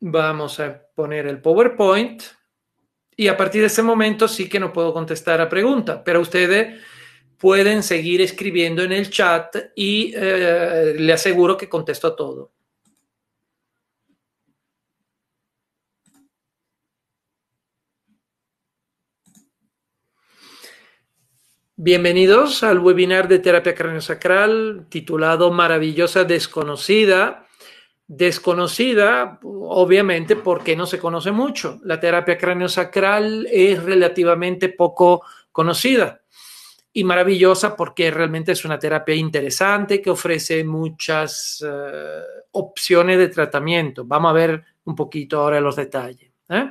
vamos a poner el PowerPoint y a partir de ese momento sí que no puedo contestar a pregunta, pero ustedes pueden seguir escribiendo en el chat y eh, le aseguro que contesto a todo. Bienvenidos al webinar de terapia sacral titulado Maravillosa desconocida desconocida, obviamente porque no se conoce mucho. La terapia sacral es relativamente poco conocida y maravillosa porque realmente es una terapia interesante que ofrece muchas eh, opciones de tratamiento. Vamos a ver un poquito ahora los detalles. ¿eh?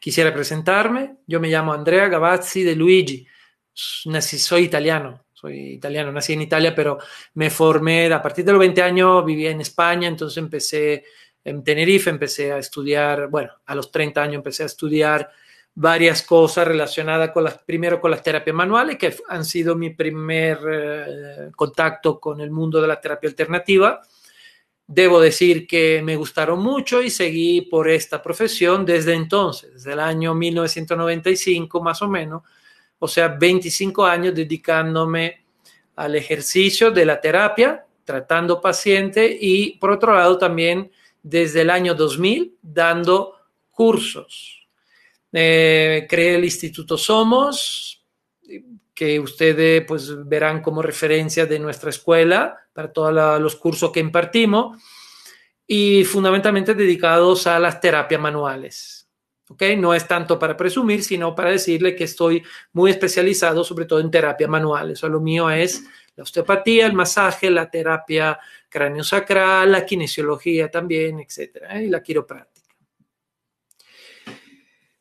Quisiera presentarme. Yo me llamo Andrea Gavazzi de Luigi. soy italiano, soy italiano, nací en Italia, pero me formé, a partir de los 20 años vivía en España, entonces empecé en Tenerife, empecé a estudiar, bueno, a los 30 años empecé a estudiar varias cosas relacionadas con las, primero con las terapias manuales, que han sido mi primer eh, contacto con el mundo de la terapia alternativa. Debo decir que me gustaron mucho y seguí por esta profesión desde entonces, desde el año 1995 más o menos, o sea, 25 años dedicándome al ejercicio de la terapia, tratando paciente y por otro lado también desde el año 2000 dando cursos. Eh, creé el Instituto Somos, que ustedes eh, pues verán como referencia de nuestra escuela para todos los cursos que impartimos y fundamentalmente dedicados a las terapias manuales no es tanto para presumir, sino para decirle que estoy muy especializado, sobre todo en terapia manual. Eso lo mío es la osteopatía, el masaje, la terapia sacral, la kinesiología también, etcétera, ¿eh? y la quiropráctica.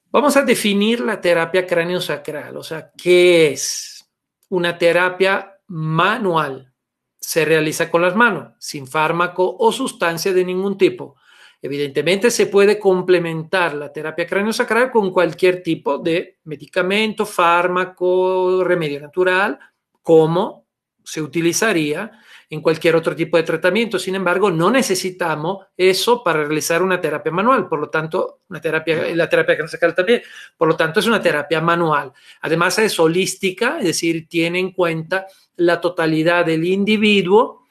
Vamos a definir la terapia sacral. o sea, ¿qué es? Una terapia manual. Se realiza con las manos, sin fármaco o sustancia de ningún tipo Evidentemente se puede complementar la terapia sacral con cualquier tipo de medicamento, fármaco, remedio natural, como se utilizaría en cualquier otro tipo de tratamiento. Sin embargo, no necesitamos eso para realizar una terapia manual, por lo tanto, una terapia, la terapia craniosacral también, por lo tanto, es una terapia manual. Además, es holística, es decir, tiene en cuenta la totalidad del individuo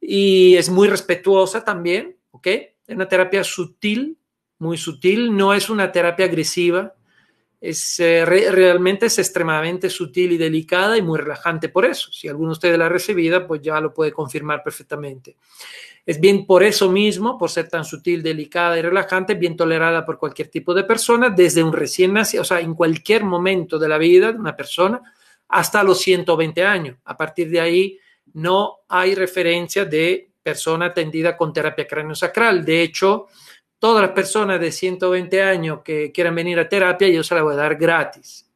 y es muy respetuosa también, ¿ok? Es una terapia sutil, muy sutil, no es una terapia agresiva, es, eh, realmente es extremadamente sutil y delicada y muy relajante por eso. Si alguno de ustedes la ha recibido, pues ya lo puede confirmar perfectamente. Es bien por eso mismo, por ser tan sutil, delicada y relajante, bien tolerada por cualquier tipo de persona, desde un recién nacido, o sea, en cualquier momento de la vida de una persona, hasta los 120 años. A partir de ahí no hay referencia de persona atendida con terapia craniosacral. De hecho, todas las personas de 120 años que quieran venir a terapia, yo se la voy a dar gratis.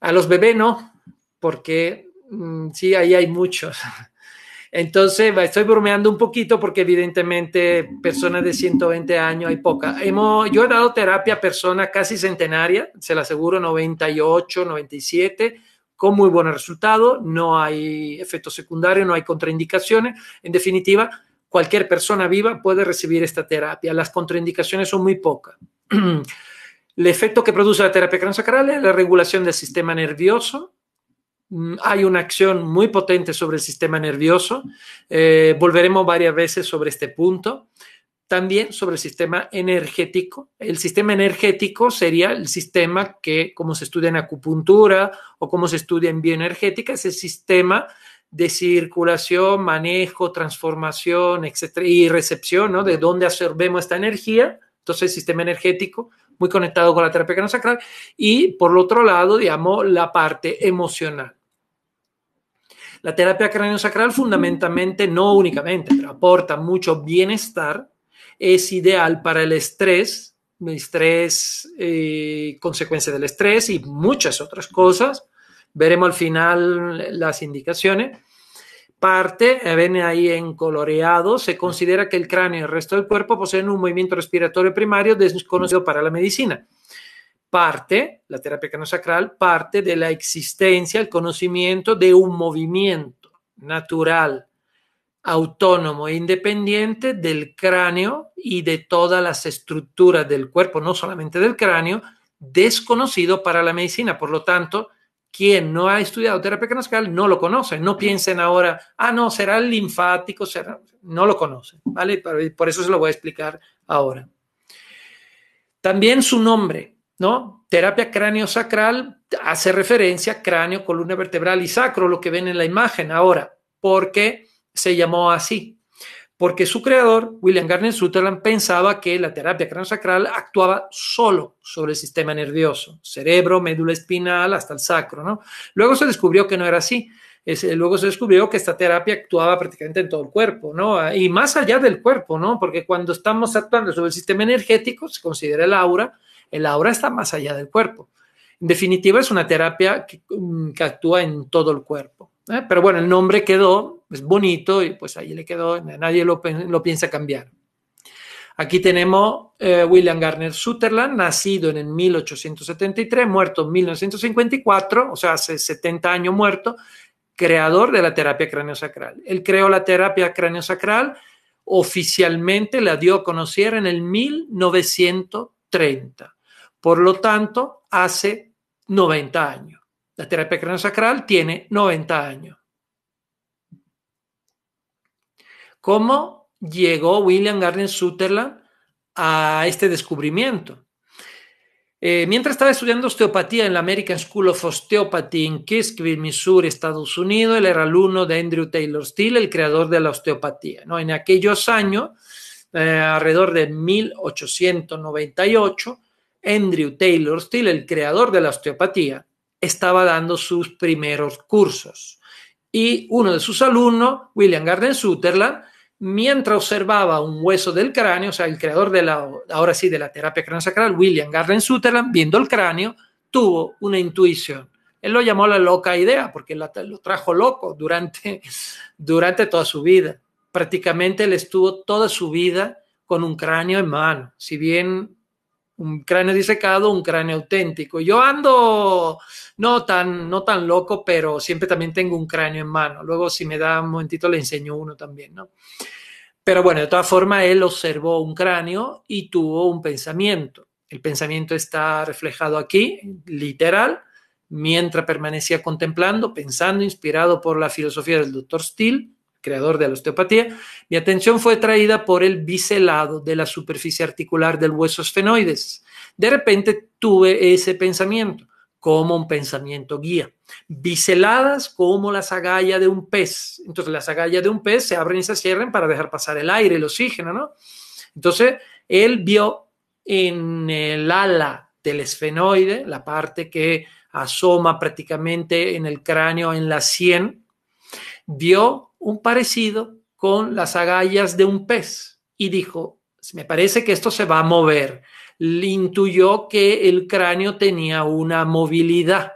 A los bebés no, porque mm, sí, ahí hay muchos. Entonces, estoy bromeando un poquito porque evidentemente personas de 120 años hay poca. Hemos, yo he dado terapia a personas casi centenarias, se la aseguro, 98, 97, con muy buen resultado, no hay efectos secundarios, no hay contraindicaciones. En definitiva, cualquier persona viva puede recibir esta terapia. Las contraindicaciones son muy pocas. El efecto que produce la terapia craniosacral es la regulación del sistema nervioso. Mm, hay una acción muy potente sobre el sistema nervioso. Eh, volveremos varias veces sobre este punto también sobre el sistema energético. El sistema energético sería el sistema que, como se estudia en acupuntura o como se estudia en bioenergética, es el sistema de circulación, manejo, transformación, etcétera, y recepción, ¿no? De dónde absorbemos esta energía. Entonces, el sistema energético, muy conectado con la terapia sacral Y por el otro lado, digamos, la parte emocional. La terapia sacral fundamentalmente, no únicamente, pero aporta mucho bienestar es ideal para el estrés, estrés, eh, consecuencia del estrés y muchas otras cosas. Veremos al final las indicaciones. Parte, eh, ven ahí en coloreado, se considera que el cráneo y el resto del cuerpo poseen un movimiento respiratorio primario desconocido para la medicina parte, la terapia canosacral, parte de la existencia, el conocimiento de un movimiento natural autónomo e independiente del cráneo y de todas las estructuras del cuerpo, no solamente del cráneo, desconocido para la medicina. Por lo tanto, quien no ha estudiado terapia craniosacral no lo conoce. No piensen ahora, ah, no, será linfático, será... no lo conoce, ¿vale? Por eso se lo voy a explicar ahora. También su nombre, ¿no? Terapia cráneo-sacral hace referencia a cráneo, columna vertebral y sacro, lo que ven en la imagen ahora, porque se llamó así, porque su creador, William Garner Sutherland, pensaba que la terapia craniosacral actuaba solo sobre el sistema nervioso, cerebro, médula espinal, hasta el sacro. ¿no? Luego se descubrió que no era así. Eh, luego se descubrió que esta terapia actuaba prácticamente en todo el cuerpo, ¿no? Ah, y más allá del cuerpo, ¿no? Porque cuando estamos actuando sobre el sistema energético, se considera el aura, el aura está más allá del cuerpo. En definitiva, es una terapia que mm, actúa en todo el cuerpo. ¿Eh? Pero bueno, el nombre quedó, es bonito y pues ahí le quedó, nadie lo, piensa cambiar. Aquí tenemos eh, William Garner Sutherland, nacido en el 1873, muerto en 1954, o sea, hace 70 años muerto, creador de la terapia craneosacral. Él creó la terapia craneosacral, oficialmente la dio a conocer en el 1930. Por lo tanto, hace 90 años. La terapia craneo-sacral tiene 90 años. ¿Cómo llegó William Garner Sutherland a este descubrimiento? Eh, mientras estaba estudiando osteopatía en la American School of Osteopathy en Kiskville, Missouri, Estados Unidos, él era alumno de Andrew Taylor Steele, el creador de la osteopatía. ¿no? En aquellos años, eh, alrededor de 1898, Andrew Taylor Steele, el creador de la osteopatía, estaba dando sus primeros cursos. Y uno de sus alumnos, William Garden Sutherland, mientras observaba un hueso del cráneo, o sea, el creador de la, ahora sí, de la terapia craniosacral, William Garden Sutherland, viendo el cráneo, tuvo una intuición. Él lo llamó la loca idea porque lo trajo loco durante, durante toda su vida. Prácticamente él estuvo toda su vida con un cráneo en mano. Si bien un cráneo disecado, un cráneo auténtico. Yo ando no tan, no tan loco, pero siempre también tengo un cráneo en mano. Luego, si me da un momentito, le enseño uno también, ¿no? Pero bueno, de todas formas, él observó un cráneo y tuvo un pensamiento. El pensamiento está reflejado aquí, literal, mientras permanecía contemplando, pensando, inspirado por la filosofía del doctor Steele creador de la osteopatía, mi atención fue traída por el biselado de la superficie articular del hueso esfenoides. De repente tuve ese pensamiento, como un pensamiento guía. Biseladas como las agallas de un pez. Entonces, las agallas de un pez se abren y se cierren para dejar pasar el aire, el oxígeno, ¿no? Entonces, él vio en el ala del esfenoide, la parte que asoma prácticamente en el cráneo, en la sien, vio un parecido con las agallas de un pez y dijo, me parece que esto se va a mover. Le intuyó que el cráneo tenía una movilidad.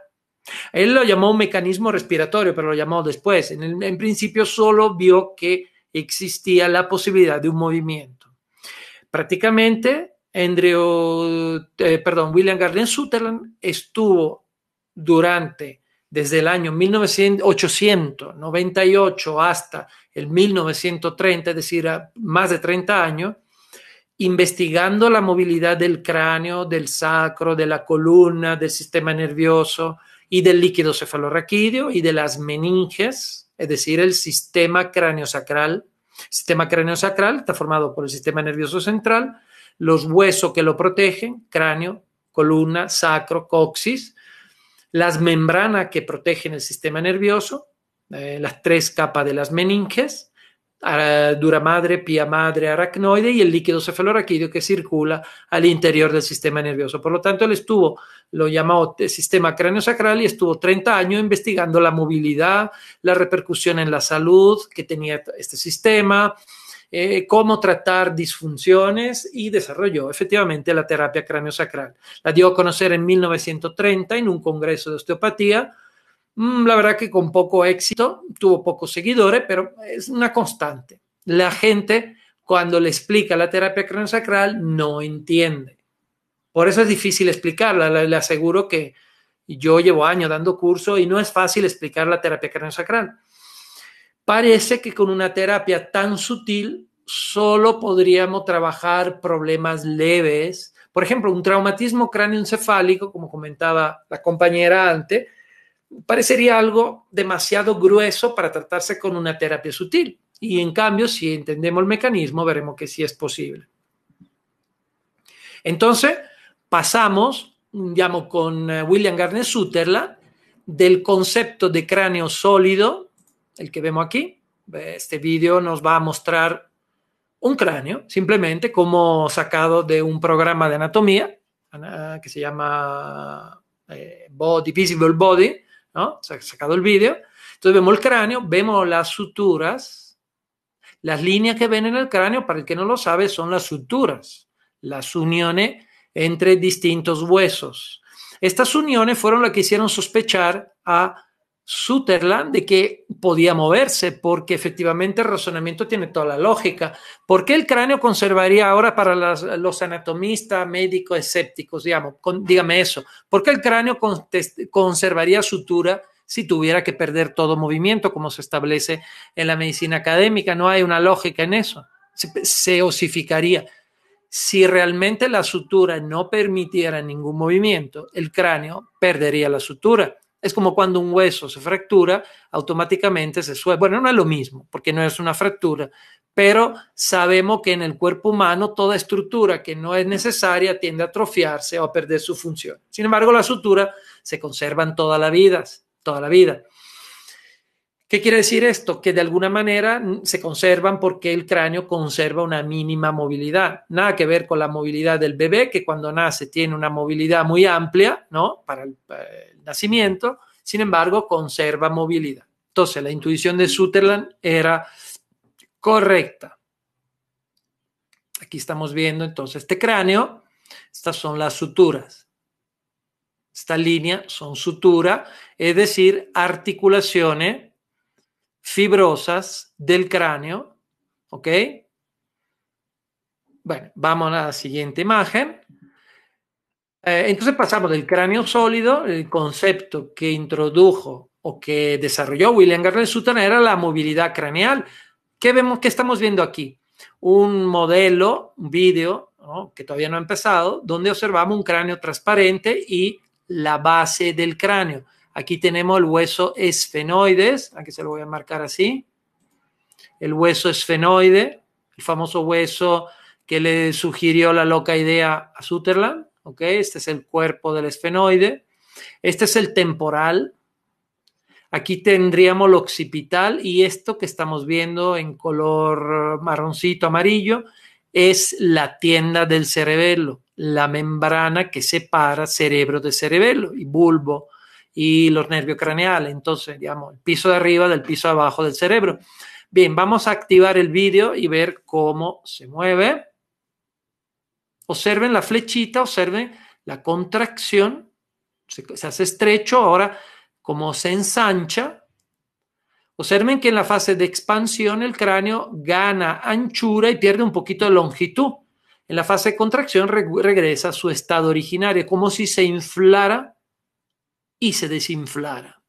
Él lo llamó un mecanismo respiratorio, pero lo llamó después. En, principio solo vio que existía la posibilidad de un movimiento. Prácticamente, Andrew, eh, perdón, William Garden Sutherland estuvo durante desde el año 1898 hasta el 1930, es decir, más de 30 años, investigando la movilidad del cráneo, del sacro, de la columna, del sistema nervioso y del líquido cefalorraquídeo y de las meninges, es decir, el sistema sacral Sistema sacral está formado por el sistema nervioso central, los huesos que lo protegen, cráneo, columna, sacro, coxis, las membranas que protegen el sistema nervioso, eh, las tres capas de las meninges, dura madre, pía madre, aracnoide y el líquido cefalorraquídeo que circula al interior del sistema nervioso. Por lo tanto, él estuvo, lo llamó sistema cráneo-sacral y estuvo 30 años investigando la movilidad, la repercusión en la salud que tenía este sistema, eh, cómo tratar disfunciones y desarrolló efectivamente la terapia craniosacral. La dio a conocer en 1930 en un congreso de osteopatía. Mm, la verdad que con poco éxito, tuvo pocos seguidores, pero es una constante. La gente cuando le explica la terapia craniosacral no entiende. Por eso es difícil explicarla. Le aseguro que yo llevo años dando curso y no es fácil explicar la terapia craniosacral. Parece que con una terapia tan sutil solo podríamos trabajar problemas leves. Por ejemplo, un traumatismo cráneoencefálico, como comentaba la compañera antes, parecería algo demasiado grueso para tratarse con una terapia sutil. Y en cambio, si entendemos el mecanismo, veremos que sí es posible. Entonces, pasamos, llamo con eh, William Garner Sutherland, del concepto de cráneo sólido el que vemos aquí. Este vídeo nos va a mostrar un cráneo, simplemente como sacado de un programa de anatomía que se llama eh, Body, Visible Body, ¿no? sacado el vídeo. Entonces vemos el cráneo, vemos las suturas. Las líneas que ven en el cráneo, para el que no lo sabe, son las suturas, las uniones entre distintos huesos. Estas uniones fueron las que hicieron sospechar a Sutherland de que podía moverse, porque efectivamente el razonamiento tiene toda la lógica. ¿Por qué el cráneo conservaría ahora para los anatomistas, médicos, escépticos, digamos? dígame eso. ¿Por qué el cráneo conservaría sutura si tuviera que perder todo movimiento, como se establece en la medicina académica? No hay una lógica en eso. se osificaría. Si realmente la sutura no permitiera ningún movimiento, el cráneo perdería la sutura es como cuando un hueso se fractura, automáticamente se suelta. Bueno, no es lo mismo, porque no es una fractura, pero sabemos que en el cuerpo humano toda estructura que no es necesaria tiende a atrofiarse o a perder su función. Sin embargo, la sutura se conservan toda la vida, toda la vida. ¿Qué quiere decir esto? Que de alguna manera se conservan porque el cráneo conserva una mínima movilidad. Nada que ver con la movilidad del bebé, que cuando nace tiene una movilidad muy amplia, ¿no? Para el, eh, nacimiento, sin embargo, conserva movilidad. Entonces, la intuición de Sutherland era correcta. Aquí estamos viendo entonces este cráneo. Estas son las suturas. Esta línea son sutura, es decir, articulaciones fibrosas del cráneo. ¿Ok? Bueno, vamos a la siguiente imagen. Eh, entonces pasamos del cráneo sólido, el concepto que introdujo o que desarrolló William Garrett Sutter era la movilidad craneal. ¿Qué vemos? estamos viendo aquí? Un modelo, un vídeo, que todavía no ha empezado, donde observamos un cráneo transparente y la base del cráneo. Aquí tenemos el hueso esfenoides, aquí se lo voy a marcar así. El hueso esfenoide, el famoso hueso que le sugirió la loca idea a Sutherland. Este es el cuerpo del esfenoide. Este es el temporal. Aquí tendríamos lo occipital y esto que estamos viendo en color marroncito amarillo es la tienda del cerebelo, la membrana que separa cerebro de cerebelo y bulbo y los nervios craneales. Entonces, digamos, el piso de arriba del piso abajo del cerebro. Bien, vamos a activar el vídeo y ver cómo se mueve. Observen la flechita, observen la contracción, se, hace estrecho, ahora como se ensancha. Observen que en la fase de expansión el cráneo gana anchura y pierde un poquito de longitud. En la fase de contracción regresa a su estado originario, como si se inflara y se desinflara.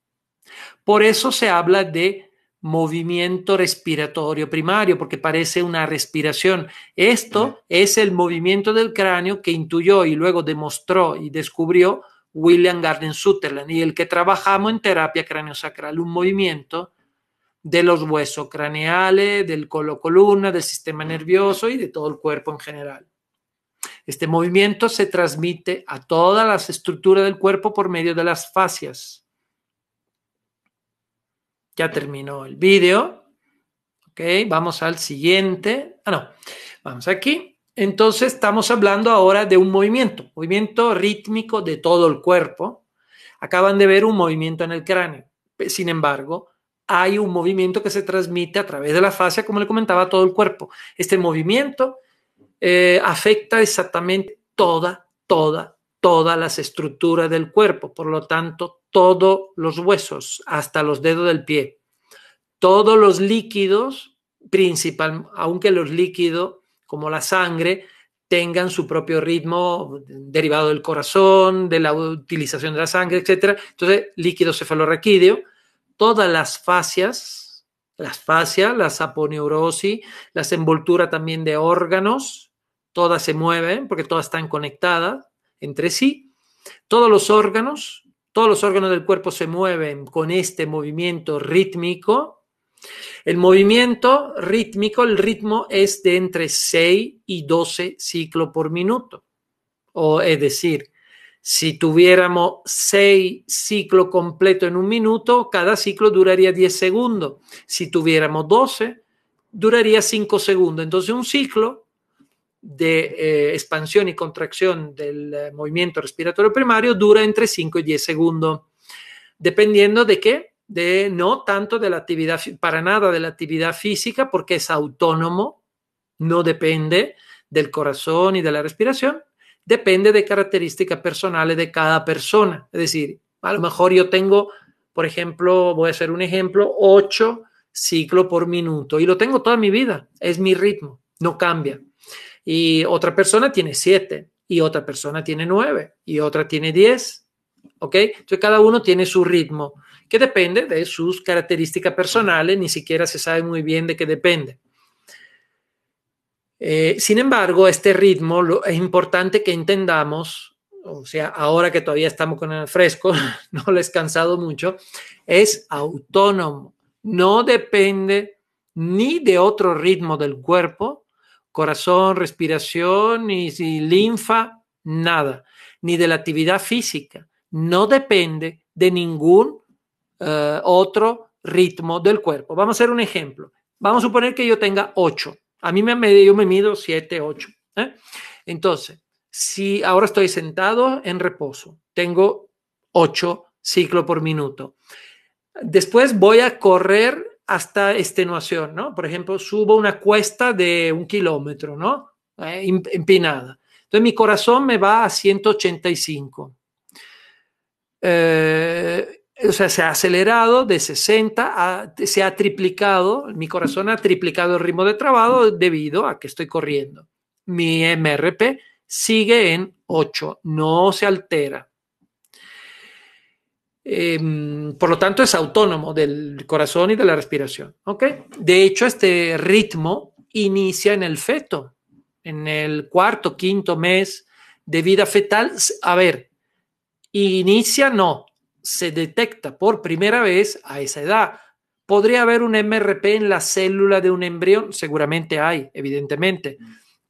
Por eso se habla de movimiento respiratorio primario, porque parece una respiración. Esto es el movimiento del cráneo que intuyó y luego demostró y descubrió William Garden Sutherland y el que trabajamos en terapia sacral. un movimiento de los huesos craneales, del colo columna del sistema nervioso y de todo el cuerpo en general. Este movimiento se transmite a todas las estructuras del cuerpo por medio de las fascias ya terminó el vídeo. Ok, vamos al siguiente. Ah, no, vamos aquí. Entonces estamos hablando ahora de un movimiento, movimiento rítmico de todo el cuerpo. Acaban de ver un movimiento en el cráneo. Sin embargo, hay un movimiento que se transmite a través de la fascia, como le comentaba, a todo el cuerpo. Este movimiento eh, afecta exactamente toda, toda, todas las estructuras del cuerpo, por lo tanto, todos los huesos, hasta los dedos del pie, todos los líquidos, principal, aunque los líquidos, como la sangre, tengan su propio ritmo derivado del corazón, de la utilización de la sangre, etc. Entonces, líquido cefalorraquídeo, todas las fascias, las fascias, las aponeurosis, las envolturas también de órganos, todas se mueven porque todas están conectadas entre sí. Todos los órganos, todos los órganos del cuerpo se mueven con este movimiento rítmico. El movimiento rítmico, el ritmo es de entre 6 y 12 ciclos por minuto. O es decir, si tuviéramos 6 ciclos completos en un minuto, cada ciclo duraría 10 segundos. Si tuviéramos 12, duraría 5 segundos. Entonces un ciclo de eh, expansión y contracción del eh, movimiento respiratorio primario dura entre 5 y 10 segundos, dependiendo de qué, de no tanto de la actividad, para nada de la actividad física, porque es autónomo, no depende del corazón y de la respiración, depende de características personales de cada persona. Es decir, a lo mejor yo tengo, por ejemplo, voy a hacer un ejemplo, 8 ciclos por minuto y lo tengo toda mi vida, es mi ritmo, no cambia y otra persona tiene siete y otra persona tiene nueve y otra tiene diez. ¿Ok? Entonces cada uno tiene su ritmo, que depende de sus características personales, ni siquiera se sabe muy bien de qué depende. Eh, sin embargo, este ritmo lo, es importante que entendamos, o sea, ahora que todavía estamos con el fresco, no les he cansado mucho, es autónomo, no depende ni de otro ritmo del cuerpo, corazón, respiración, y linfa, nada, ni de la actividad física. No depende de ningún eh, otro ritmo del cuerpo. Vamos a hacer un ejemplo. Vamos a suponer que yo tenga 8. A mí me, yo me mido 7, 8. ¿eh? Entonces, si ahora estoy sentado en reposo, tengo 8 ciclos por minuto. Después voy a correr hasta extenuación, ¿no? Por ejemplo, subo una cuesta de un kilómetro, ¿no? Eh, em, empinada. Entonces mi corazón me va a 185. Eh, o sea, se ha acelerado de 60, se ha triplicado, mi corazón ha triplicado el ritmo de trabajo debido a que estoy corriendo. Mi MRP sigue en 8, no se altera. Em, por lo tanto, es autónomo del corazón y de la respiración. ¿okay? De hecho, este ritmo inicia en el feto, en el cuarto, quinto mes de vida fetal. A ver, inicia no, se detecta por primera vez a esa edad. ¿Podría haber un MRP en la célula de un embrión? Seguramente hay, evidentemente,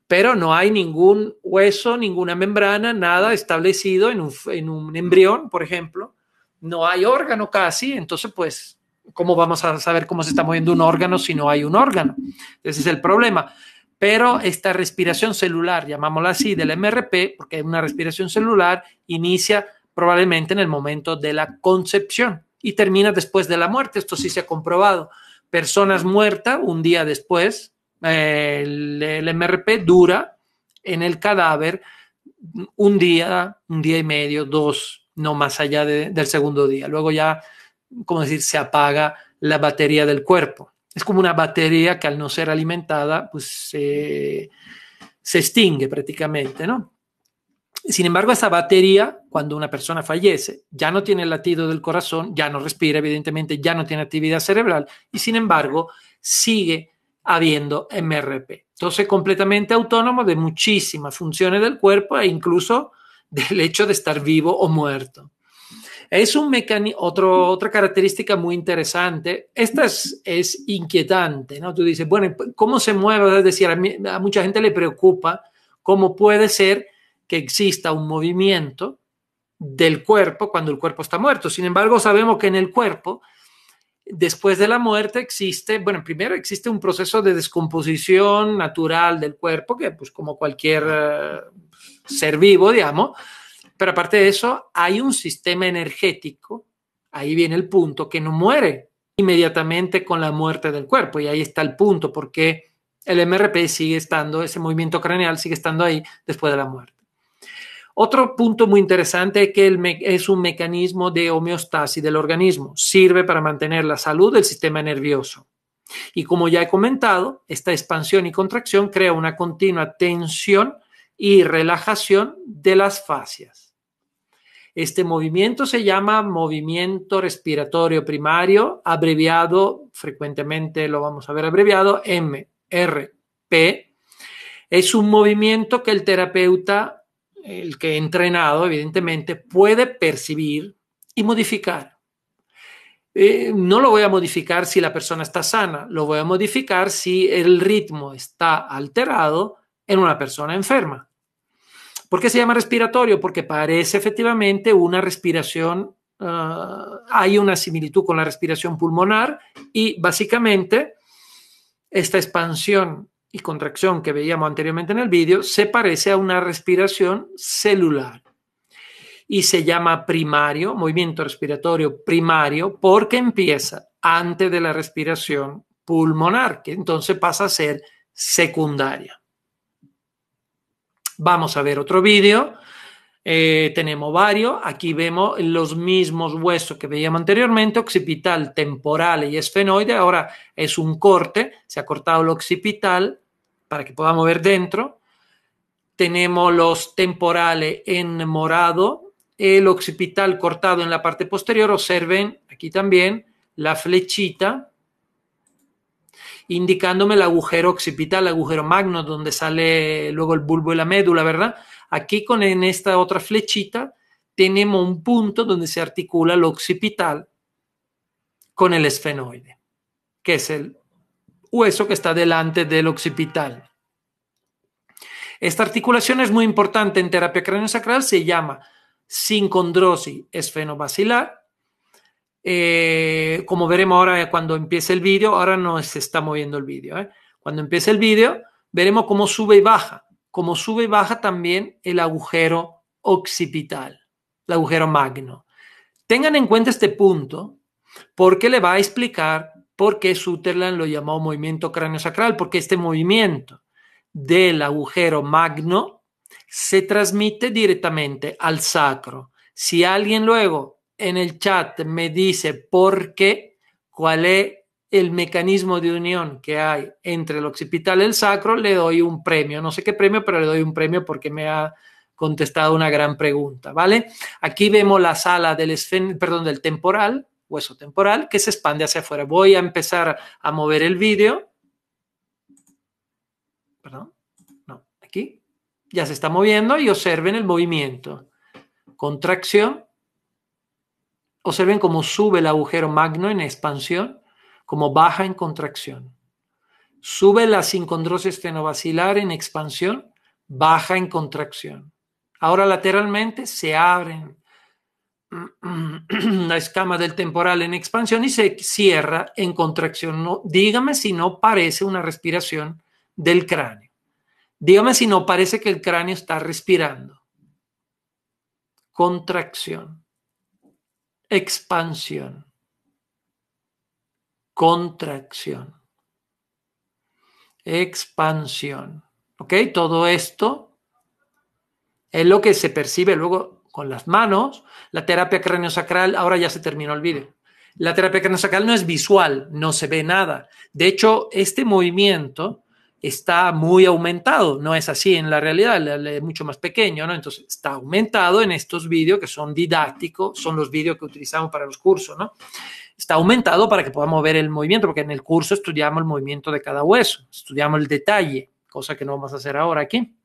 pero no hay ningún hueso, ninguna membrana, nada establecido en un, en un embrión, por ejemplo no hay órgano casi, entonces pues, ¿cómo vamos a saber cómo se está moviendo un órgano si no hay un órgano? Ese es el problema. Pero esta respiración celular, llamámosla así, del MRP, porque es una respiración celular, inicia probablemente en el momento de la concepción y termina después de la muerte. Esto sí se ha comprobado. Personas muertas un día después, el, el MRP dura en el cadáver un día, un día y medio, dos, no más allá del segundo día. Luego ya, como decir, se apaga la batería del cuerpo. Es como una batería que al no ser alimentada, pues se, se extingue prácticamente, ¿no? Sin embargo, esa batería, cuando una persona fallece, ya no tiene el latido del corazón, ya no respira, evidentemente, ya no tiene actividad cerebral y, sin embargo, sigue habiendo MRP. Entonces, completamente autónomo de muchísimas funciones del cuerpo e incluso del hecho de estar vivo o muerto. Es un mecanismo, otra característica muy interesante. Esta es, inquietante, ¿no? Tú dices, bueno, ¿cómo se mueve? Es decir, a, mucha gente le preocupa cómo puede ser que exista un movimiento del cuerpo cuando el cuerpo está muerto. Sin embargo, sabemos que en el cuerpo, después de la muerte, existe, bueno, primero existe un proceso de descomposición natural del cuerpo, que pues como cualquier ser vivo, digamos, pero aparte de eso, hay un sistema energético, ahí viene el punto, que no muere inmediatamente con la muerte del cuerpo. Y ahí está el punto, porque el MRP sigue estando, ese movimiento craneal sigue estando ahí después de la muerte. Otro punto muy interesante es que es un mecanismo de homeostasis del organismo. Sirve para mantener la salud del sistema nervioso. Y como ya he comentado, esta expansión y contracción crea una continua tensión y relajación de las fascias. Este movimiento se llama movimiento respiratorio primario, abreviado, frecuentemente lo vamos a ver abreviado, MRP. Es un movimiento que el terapeuta, el que entrenado, evidentemente, puede percibir y modificar. Eh, no lo voy a modificar si la persona está sana, lo voy a modificar si el ritmo está alterado en una persona enferma. ¿Por qué se llama respiratorio? Porque parece efectivamente una respiración, ah, hay una similitud con la respiración pulmonar y básicamente esta expansión y contracción que veíamos anteriormente en el vídeo se parece a una respiración celular y se llama primario, movimiento respiratorio primario, porque empieza antes de la respiración pulmonar, que entonces pasa a ser secundaria. Vamos a ver otro vídeo. Eh, tenemos varios. Aquí vemos los mismos huesos que veíamos anteriormente, occipital, temporal y esfenoide. Ahora es un corte, se ha cortado el occipital para que podamos ver dentro. Tenemos los temporales en morado, el occipital cortado en la parte posterior. Observen aquí también la flechita indicándome el agujero occipital, el agujero magno, donde sale luego el bulbo y la médula, ¿verdad? Aquí con en esta otra flechita tenemos un punto donde se articula el occipital con el esfenoide, que es el hueso que está delante del occipital. Esta articulación es muy importante en terapia sacral, se llama sincondrosis esfenobacilar eh, como veremos ahora eh, cuando empiece el vídeo, ahora no se está moviendo el vídeo. ¿eh? Cuando empiece el vídeo, veremos cómo sube y baja, cómo sube y baja también el agujero occipital, el agujero magno. Tengan en cuenta este punto porque le va a explicar por qué Sutherland lo llamó movimiento cráneo-sacral, porque este movimiento del agujero magno se transmite directamente al sacro. Si alguien luego en el chat me dice por qué, cuál es el mecanismo de unión que hay entre el occipital y el sacro, le doy un premio. No sé qué premio, pero le doy un premio porque me ha contestado una gran pregunta, ¿vale? Aquí vemos la sala del, perdón, del temporal, hueso temporal, que se expande hacia afuera. Voy a empezar a mover el vídeo. Perdón, no, aquí. Ya se está moviendo y observen el movimiento. Contracción, Observen cómo sube el agujero magno en expansión, como baja en contracción. Sube la sincondrosis estenovacilar en expansión, baja en contracción. Ahora lateralmente se abren la escama del temporal en expansión y se cierra en contracción. dígame si no parece una respiración del cráneo. Dígame si no parece que el cráneo está respirando. Contracción expansión, contracción, expansión. ¿Ok? Todo esto es lo que se percibe luego con las manos. La terapia craniosacral, ahora ya se terminó el vídeo. La terapia craniosacral no es visual, no se ve nada. De hecho, este movimiento está muy aumentado, no es así en la realidad, es mucho más pequeño, ¿no? Entonces está aumentado en estos vídeos que son didácticos, son los vídeos que utilizamos para los cursos, ¿no? Está aumentado para que podamos ver el movimiento, porque en el curso estudiamos el movimiento de cada hueso, estudiamos el detalle, cosa que no vamos a hacer ahora aquí.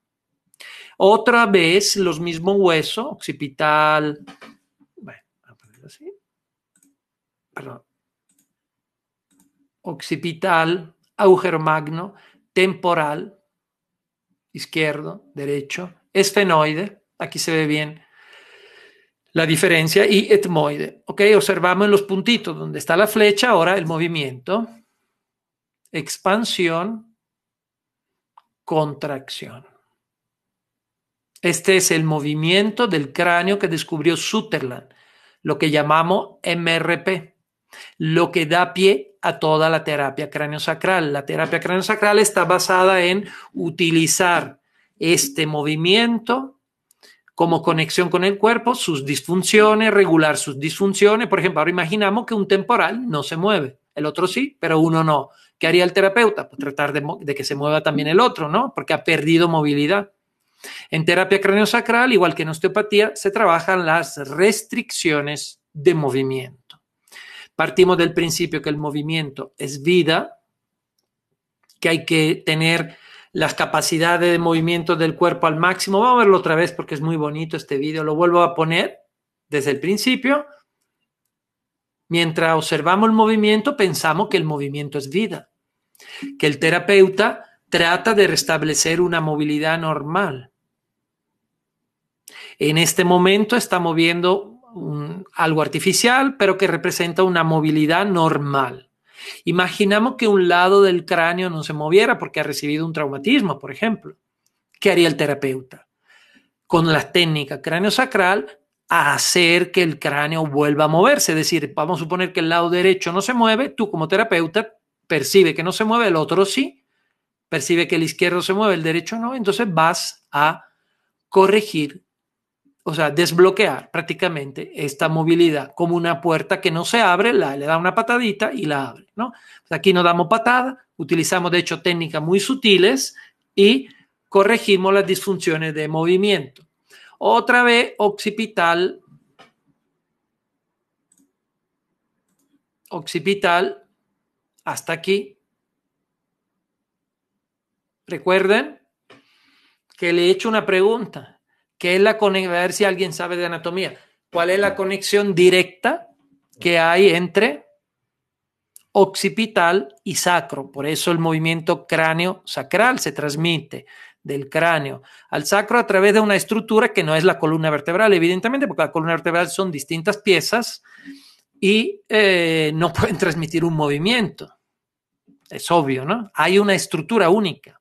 Otra vez los mismos huesos, occipital, bueno, a ponerlo así, perdón, occipital, agujero magno, temporal, izquierdo, derecho, esfenoide, aquí se ve bien la diferencia, y etmoide. Ok, observamos en los puntitos donde está la flecha, ahora el movimiento, expansión, contracción. Este es el movimiento del cráneo que descubrió Sutherland, lo que llamamos MRP, lo que da pie a toda la terapia craniosacral. La terapia craniosacral está basada en utilizar este movimiento como conexión con el cuerpo, sus disfunciones, regular sus disfunciones. Por ejemplo, ahora imaginamos que un temporal no se mueve, el otro sí, pero uno no. ¿Qué haría el terapeuta? Pues tratar de, que se mueva también el otro, ¿no? Porque ha perdido movilidad. En terapia craniosacral, igual que en osteopatía, se trabajan las restricciones de movimiento. Partimos del principio que el movimiento es vida, que hay que tener las capacidades de movimiento del cuerpo al máximo. Vamos a verlo otra vez porque es muy bonito este vídeo. Lo vuelvo a poner desde el principio. Mientras observamos el movimiento, pensamos que el movimiento es vida, que el terapeuta trata de restablecer una movilidad normal. En este momento está moviendo algo artificial, pero que representa una movilidad normal. Imaginamos que un lado del cráneo no se moviera porque ha recibido un traumatismo, por ejemplo. ¿Qué haría el terapeuta? Con las técnicas cráneo-sacral, hacer que el cráneo vuelva a moverse. Es decir, vamos a suponer que el lado derecho no se mueve, tú como terapeuta percibe que no se mueve, el otro sí, percibe que el izquierdo se mueve, el derecho no, entonces vas a corregir o sea, desbloquear prácticamente esta movilidad como una puerta que no se abre, le da una patadita y la abre, aquí no damos patada, utilizamos de hecho técnicas muy sutiles y corregimos las disfunciones de movimiento. Otra vez occipital, occipital, hasta aquí. Recuerden que le he hecho una pregunta ¿Qué es la conexión, a ver si alguien sabe de anatomía, cuál es la conexión directa que hay entre occipital y sacro. Por eso el movimiento cráneo-sacral se transmite del cráneo al sacro a través de una estructura que no es la columna vertebral, evidentemente, porque la columna vertebral son distintas piezas y eh, no pueden transmitir un movimiento. Es obvio, ¿no? Hay una estructura única.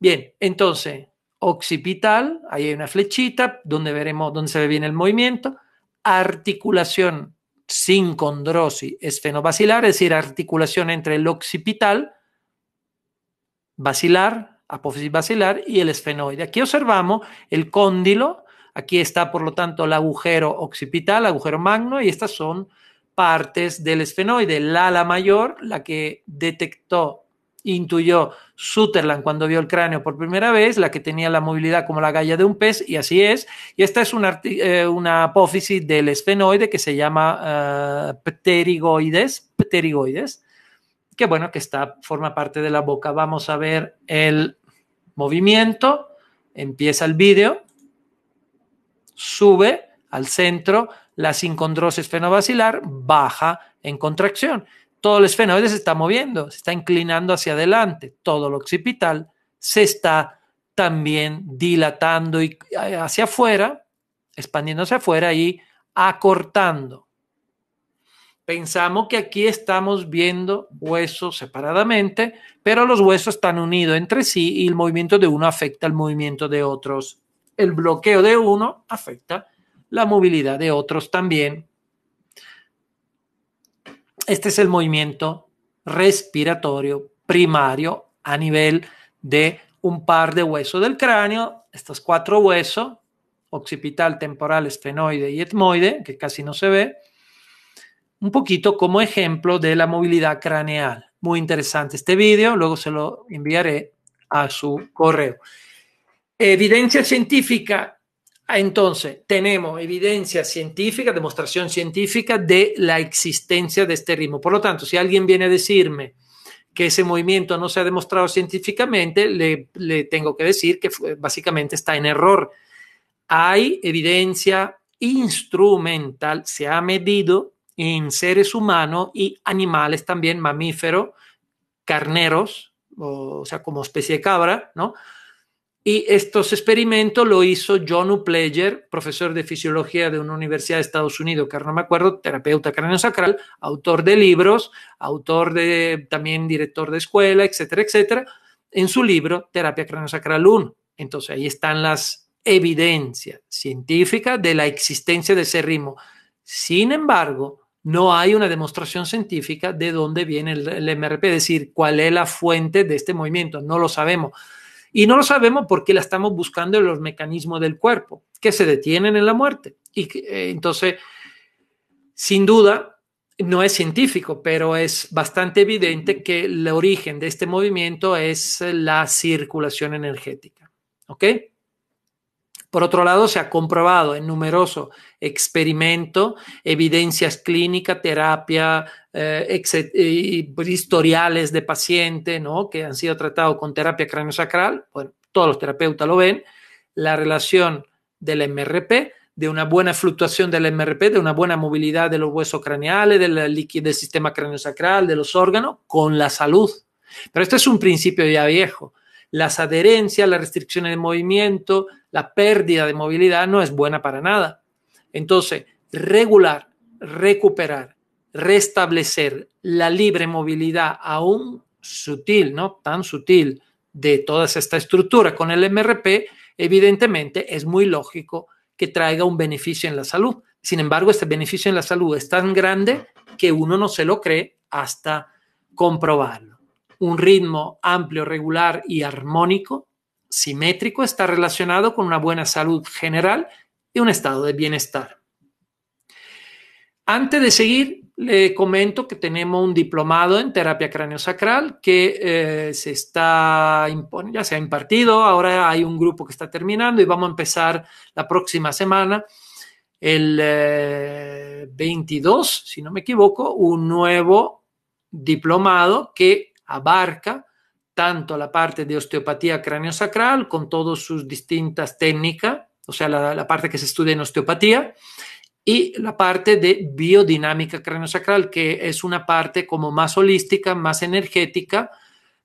Bien, entonces, occipital, ahí hay una flechita donde veremos dónde se ve bien el movimiento, articulación sin condrosis esfenobacilar, es decir, articulación entre el occipital vacilar, apófisis basilar y el esfenoide. Aquí observamos el cóndilo, aquí está por lo tanto el agujero occipital, agujero magno y estas son partes del esfenoide. La ala mayor, la que detectó intuyó Sutherland cuando vio el cráneo por primera vez, la que tenía la movilidad como la galla de un pez, y así es. Y esta es eh, una, apófisis del esfenoide que se llama eh, pterigoides, pterigoides, que bueno, que está, forma parte de la boca. Vamos a ver el movimiento, empieza el vídeo, sube al centro, la sincondrosis fenobacilar baja en contracción todo el esfenoide se está moviendo, se está inclinando hacia adelante. Todo el occipital se está también dilatando y eh, hacia afuera, expandiéndose afuera y acortando. Pensamos que aquí estamos viendo huesos separadamente, pero los huesos están unidos entre sí y el movimiento de uno afecta al movimiento de otros. El bloqueo de uno afecta la movilidad de otros también. Este es el movimiento respiratorio primario a nivel de un par de huesos del cráneo, estos cuatro huesos, occipital, temporal, esfenoide y etmoide, que casi no se ve, un poquito como ejemplo de la movilidad craneal. Muy interesante este vídeo, luego se lo enviaré a su correo. Evidencia científica Ah, entonces, tenemos evidencia científica, demostración científica de la existencia de este ritmo. Por lo tanto, si alguien viene a decirme que ese movimiento no se ha demostrado científicamente, le, tengo que decir que básicamente está en error. Hay evidencia instrumental, se ha medido en seres humanos y animales también, mamíferos, carneros, o sea, como especie de cabra, ¿no? Y estos experimentos lo hizo John U. profesor de fisiología de una universidad de Estados Unidos, que no me acuerdo, terapeuta craniosacral, autor de libros, autor de también director de escuela, etcétera, etcétera, en su libro Terapia craniosacral 1. Entonces ahí están las evidencias científicas de la existencia de ese ritmo. Sin embargo, no hay una demostración científica de dónde viene el, el MRP, es decir, cuál es la fuente de este movimiento, no lo sabemos y no lo sabemos porque la estamos buscando en los mecanismos del cuerpo, que se detienen en la muerte. Y eh, entonces, sin duda, no es científico, pero es bastante evidente que el origen de este movimiento es eh, la circulación energética. ¿Ok? Por otro lado, se ha comprobado en numerosos experimentos, evidencias clínicas, terapia, eh, pues, historiales de pacientes ¿no? que han sido tratados con terapia craniosacral, todos los terapeutas lo ven, la relación del MRP, de una buena fluctuación del MRP, de una buena movilidad de los huesos craneales, del, líquido, del sistema craniosacral, de los órganos, con la salud. Pero esto es un principio ya viejo las adherencias, las restricciones de movimiento, la pérdida de movilidad no es buena para nada. Entonces, regular, recuperar, restablecer la libre movilidad aún sutil, ¿no? Tan sutil de toda esta estructura con el MRP, evidentemente es muy lógico que traiga un beneficio en la salud. Sin embargo, este beneficio en la salud es tan grande que uno no se lo cree hasta comprobarlo un ritmo amplio, regular y armónico, simétrico, está relacionado con una buena salud general y un estado de bienestar. Antes de seguir, le comento que tenemos un diplomado en terapia sacral que eh, se está ya se ha impartido, ahora hay un grupo que está terminando y vamos a empezar la próxima semana el 22, eh, si no me equivoco, un nuevo diplomado que abarca tanto la parte de osteopatía cráneo-sacral con todas sus distintas técnicas, o sea, la, parte que se estudia en osteopatía, y la parte de biodinámica cráneo-sacral, que es una parte como más holística, más energética,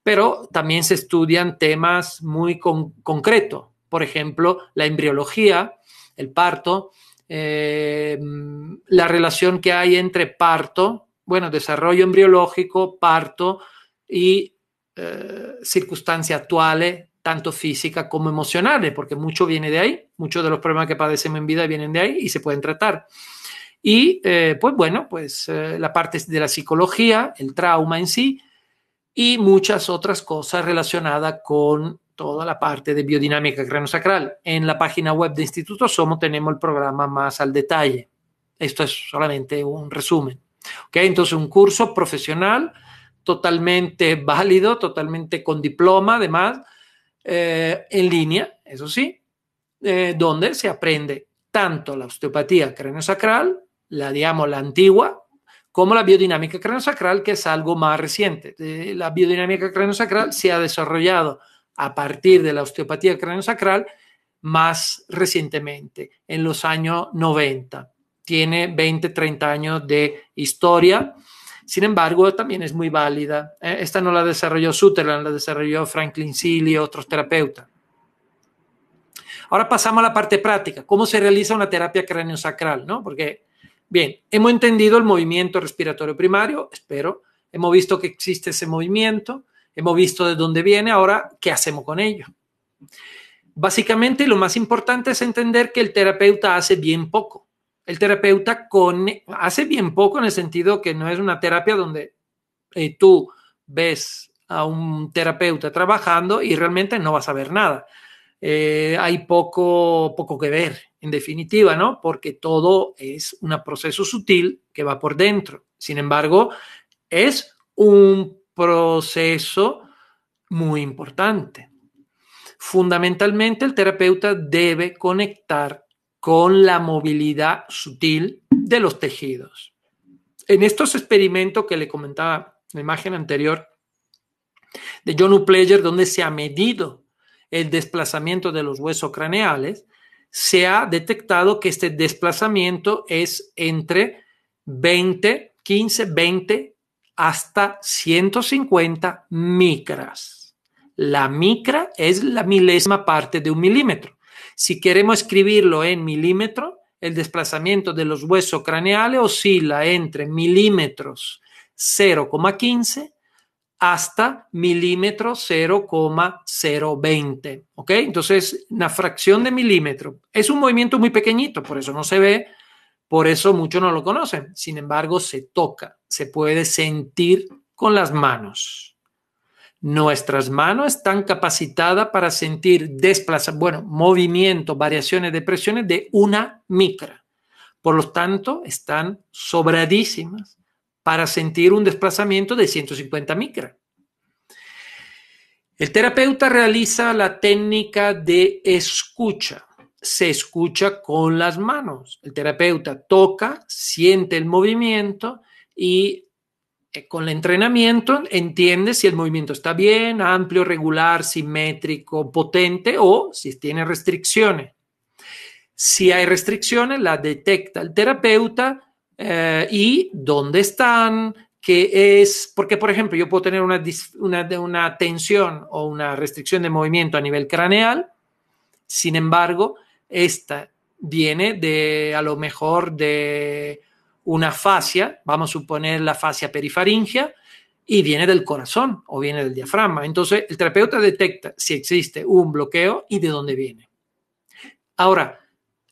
pero también se estudian temas muy concretos, por ejemplo, la embriología, el parto, eh, la relación que hay entre parto, bueno, desarrollo embriológico, parto, y eh, circunstancias actuales, tanto físicas como emocionales, porque mucho viene de ahí, muchos de los problemas que padecemos en vida vienen de ahí y se pueden tratar. Y eh, pues bueno, pues eh, la parte de la psicología, el trauma en sí y muchas otras cosas relacionadas con toda la parte de biodinámica sacral En la página web de Instituto Somo tenemos el programa más al detalle. Esto es solamente un resumen. Entonces, un curso profesional totalmente válido, totalmente con diploma, además, eh, en línea, eso sí, eh, donde se aprende tanto la osteopatía craniosacral, la digamos la antigua, como la biodinámica sacral que es algo más reciente. Eh, la biodinámica sacral se ha desarrollado a partir de la osteopatía sacral más recientemente, en los años 90. Tiene 20, 30 años de historia sin embargo, también es muy válida. ¿eh? Esta no la desarrolló Sutherland, la desarrolló Franklin Sealy y otros terapeutas. Ahora pasamos a la parte práctica, cómo se realiza una terapia craniosacral, ¿no? Porque, bien, hemos entendido el movimiento respiratorio primario, espero, hemos visto que existe ese movimiento, hemos visto de dónde viene, ahora, ¿qué hacemos con ello? Básicamente, lo más importante es entender que el terapeuta hace bien poco el terapeuta hace bien poco en el sentido que no es una terapia donde eh, tú ves a un terapeuta trabajando y realmente no vas a ver nada. Eh, hay poco, poco que ver, en definitiva, ¿no? Porque todo es un proceso sutil que va por dentro. Sin embargo, es un proceso muy importante. Fundamentalmente, el terapeuta debe conectar con la movilidad sutil de los tejidos. En estos experimentos que le comentaba en la imagen anterior de John U. Player, donde se ha medido el desplazamiento de los huesos craneales, se ha detectado que este desplazamiento es entre 20, 15, 20 hasta 150 micras. La micra es la milésima parte de un milímetro. Si queremos escribirlo en milímetro, el desplazamiento de los huesos craneales oscila entre milímetros 0,15 hasta milímetros 0,020. ¿Ok? Entonces, una fracción de milímetro. Es un movimiento muy pequeñito, por eso no se ve, por eso muchos no lo conocen. Sin embargo, se toca, se puede sentir con las manos. Nuestras manos están capacitadas para sentir desplazamiento, bueno, movimiento, variaciones de presiones de una micra. Por lo tanto, están sobradísimas para sentir un desplazamiento de 150 micra. El terapeuta realiza la técnica de escucha. Se escucha con las manos. El terapeuta toca, siente el movimiento y eh, con el entrenamiento entiende si el movimiento está bien, amplio, regular, simétrico, potente o si tiene restricciones. Si hay restricciones, la detecta el terapeuta eh, y dónde están, qué es, porque por ejemplo yo puedo tener una, una, una tensión o una restricción de movimiento a nivel craneal, sin embargo, esta viene de a lo mejor de una fascia, vamos a suponer la fascia perifaringia, y viene del corazón o viene del diafragma. Entonces, el terapeuta detecta si existe un bloqueo y de dónde viene. Ahora,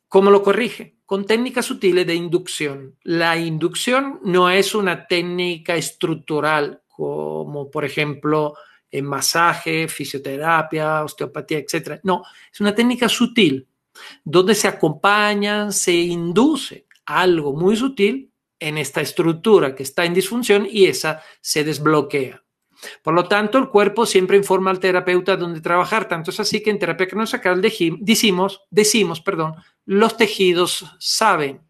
¿cómo lo corrige? Con técnicas sutiles de inducción. La inducción no es una técnica estructural como, por ejemplo, en eh, masaje, fisioterapia, osteopatía, etc. No, es una técnica sutil donde se acompaña, se induce algo muy sutil en esta estructura que está en disfunción y esa se desbloquea. Por lo tanto, el cuerpo siempre informa al terapeuta dónde trabajar. Tanto es así que en terapia craniosacral decimos, decimos, perdón, los tejidos saben.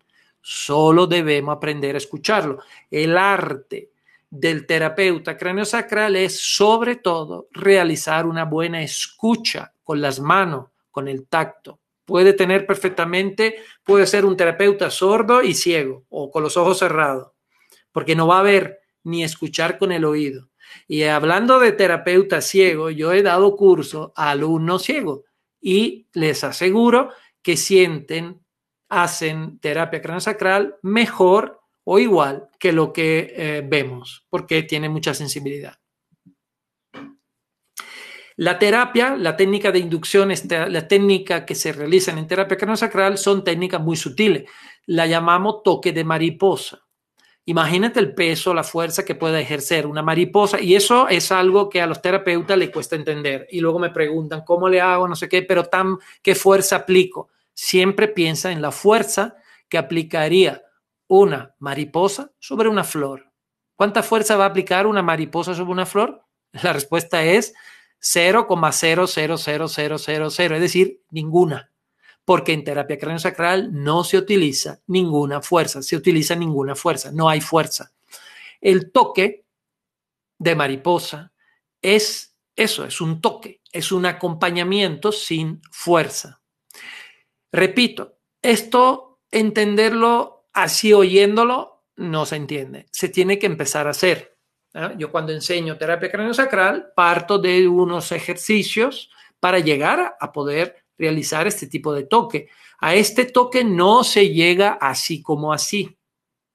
Solo debemos aprender a escucharlo. El arte del terapeuta craniosacral es sobre todo realizar una buena escucha con las manos, con el tacto. Puede tener perfectamente, puede ser un terapeuta sordo y ciego o con los ojos cerrados, porque no va a ver ni escuchar con el oído. Y hablando de terapeuta ciego, yo he dado curso a alumnos ciegos y les aseguro que sienten, hacen terapia craniosacral mejor o igual que lo que eh, vemos, porque tiene mucha sensibilidad. La terapia, la técnica de inducción, la técnica que se realiza en terapia craneosacral son técnicas muy sutiles. La llamamos toque de mariposa. Imagínate el peso, la fuerza que puede ejercer una mariposa. Y eso es algo que a los terapeutas les cuesta entender. Y luego me preguntan, ¿cómo le hago? No sé qué, pero tan, ¿qué fuerza aplico? Siempre piensa en la fuerza que aplicaría una mariposa sobre una flor. ¿Cuánta fuerza va a aplicar una mariposa sobre una flor? La respuesta es 0,000000, es decir, ninguna, porque en terapia craniosacral no se utiliza ninguna fuerza, se utiliza ninguna fuerza, no hay fuerza. El toque de mariposa es eso, es un toque, es un acompañamiento sin fuerza. Repito, esto entenderlo así oyéndolo no se entiende, se tiene que empezar a hacer. ¿Ah? Yo cuando enseño terapia craniosacral parto de unos ejercicios para llegar a poder realizar este tipo de toque. A este toque no se llega así como así.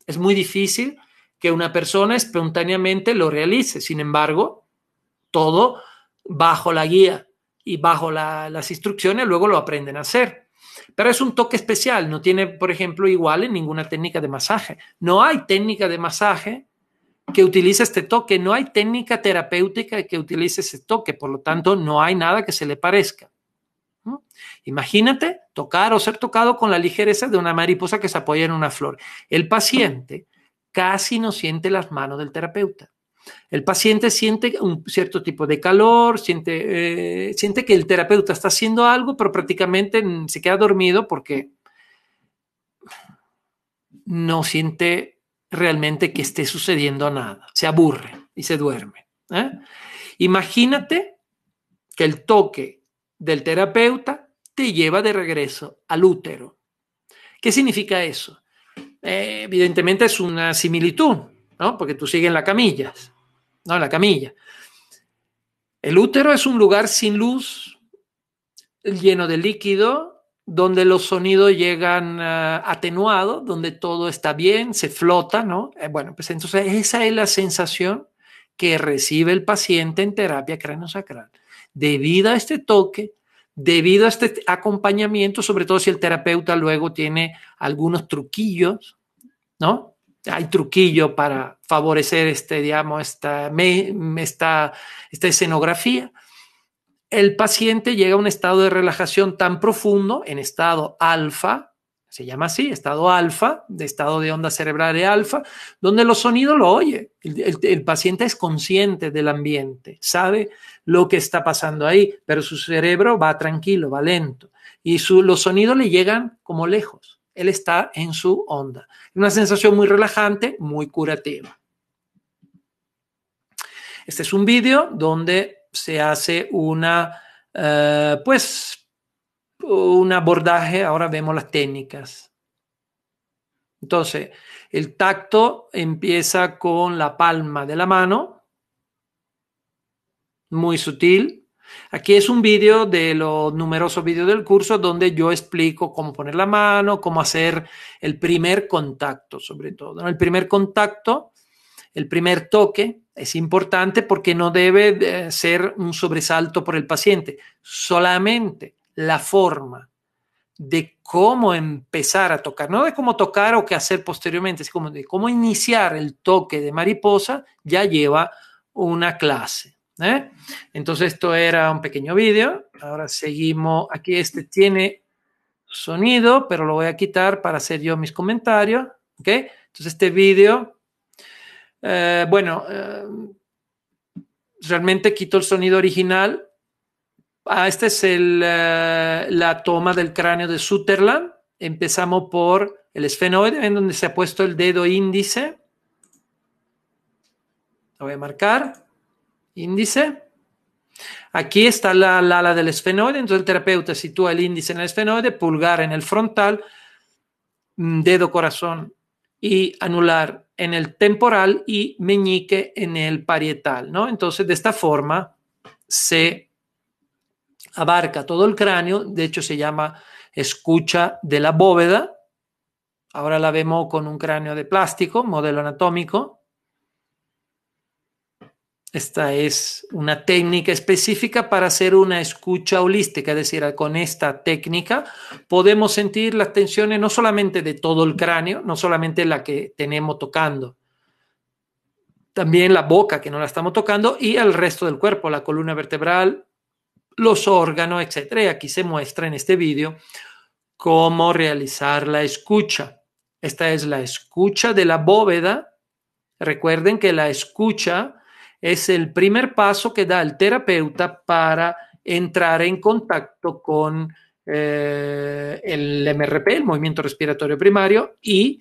Es muy difícil que una persona espontáneamente lo realice. Sin embargo, todo bajo la guía y bajo las instrucciones luego lo aprenden a hacer. Pero es un toque especial, no tiene, por ejemplo, igual en ninguna técnica de masaje. No hay técnica de masaje que utiliza este toque, no hay técnica terapéutica que utilice ese toque, por lo tanto no hay nada que se le parezca. Imagínate tocar o ser tocado con la ligereza de una mariposa que se apoya en una flor. El paciente casi no siente las manos del terapeuta. El paciente siente un cierto tipo de calor, siente, eh, siente que el terapeuta está haciendo algo, pero prácticamente se queda dormido porque no siente realmente que esté sucediendo nada. Se aburre y se duerme. ¿eh? Imagínate que el toque del terapeuta te lleva de regreso al útero. ¿Qué significa eso? Eh, evidentemente es una similitud, ¿no? Porque tú sigues en la camilla, ¿no? En la camilla. El útero es un lugar sin luz, lleno de líquido, donde los sonidos llegan eh, atenuados, donde todo está bien, se flota, ¿no? Eh, bueno, pues entonces esa es la sensación que recibe el paciente en terapia craneosacral. Debido a este toque, debido a este acompañamiento, sobre todo si el terapeuta luego tiene algunos truquillos, ¿no? Hay truquillo para favorecer este, digamos, esta escenografía el paciente llega a un estado de relajación tan profundo, en estado alfa, se llama así, estado alfa, de estado de onda cerebral de alfa, donde los sonidos lo oye. El, paciente es consciente del ambiente, sabe lo que está pasando ahí, pero su cerebro va tranquilo, va lento, y los sonidos le llegan como lejos. Él está en su onda. Una sensación muy relajante, muy curativa. Este es un vídeo donde se hace una, eh, pues, un abordaje, ahora vemos las técnicas. Entonces, el tacto empieza con la palma de la mano, muy sutil. Aquí es un vídeo de los numerosos vídeos del curso donde yo explico cómo poner la mano, cómo hacer el primer contacto, sobre todo. El primer contacto, el primer toque, es importante porque no debe ser un sobresalto por el paciente. Solamente la forma de cómo empezar a tocar, no de cómo tocar o qué hacer posteriormente, sino de cómo iniciar el toque de mariposa, ya lleva una clase. ¿eh? Entonces esto era un pequeño video. Ahora seguimos. Aquí este tiene sonido, pero lo voy a quitar para hacer yo mis comentarios. ¿okay? Entonces este video... Eh, bueno, eh, realmente quito el sonido original. Ah, esta es eh, la toma del cráneo de Sutherland. Empezamos por el esfenoide, en donde se ha puesto el dedo índice. Lo voy a marcar. Índice. Aquí está la ala del esfenoide, entonces el terapeuta sitúa el índice en el esfenoide, pulgar en el frontal, mm, dedo corazón y anular en el temporal y meñique en el parietal, ¿no? Entonces, de esta forma se abarca todo el cráneo, de hecho se llama escucha de la bóveda, ahora la vemos con un cráneo de plástico, modelo anatómico, esta es una técnica específica para hacer una escucha holística, es decir, con esta técnica podemos sentir las tensiones no solamente de todo el cráneo, no solamente la que tenemos tocando, también la boca que no la estamos tocando y el resto del cuerpo, la columna vertebral, los órganos, etc. Y aquí se muestra en este vídeo cómo realizar la escucha. Esta es la escucha de la bóveda. Recuerden que la escucha es el primer paso que da el terapeuta para entrar en contacto con eh, el MRP, el movimiento respiratorio primario, y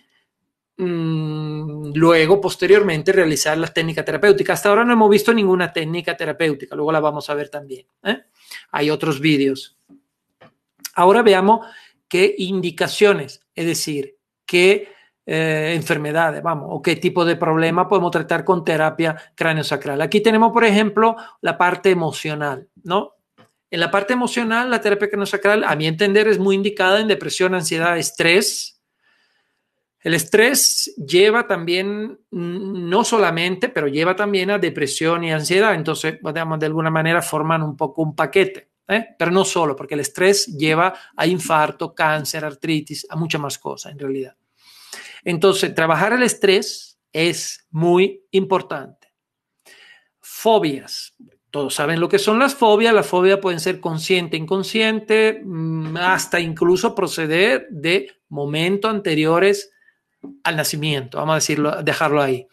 mm, luego, posteriormente, realizar la técnica terapéutica. Hasta ahora no hemos visto ninguna técnica terapéutica, luego la vamos a ver también. ¿eh? Hay otros vídeos. Ahora veamos qué indicaciones, es decir, qué eh, enfermedades, vamos, o qué tipo de problema podemos tratar con terapia sacral? Aquí tenemos, por ejemplo, la parte emocional, ¿no? En la parte emocional, la terapia sacral, a mi entender, es muy indicada en depresión, ansiedad, estrés. El estrés lleva también, mm, no solamente, pero lleva también a depresión y ansiedad. Entonces, digamos, de alguna manera forman un poco un paquete, ¿eh? pero no solo, porque el estrés lleva a infarto, cáncer, artritis, a muchas más cosas en realidad. Entonces, trabajar el estrés es muy importante. Fobias. Todos saben lo que son las fobias. Las fobias pueden ser consciente, inconsciente, mm, hasta incluso proceder de momentos anteriores al nacimiento. Vamos a decirlo, dejarlo ahí.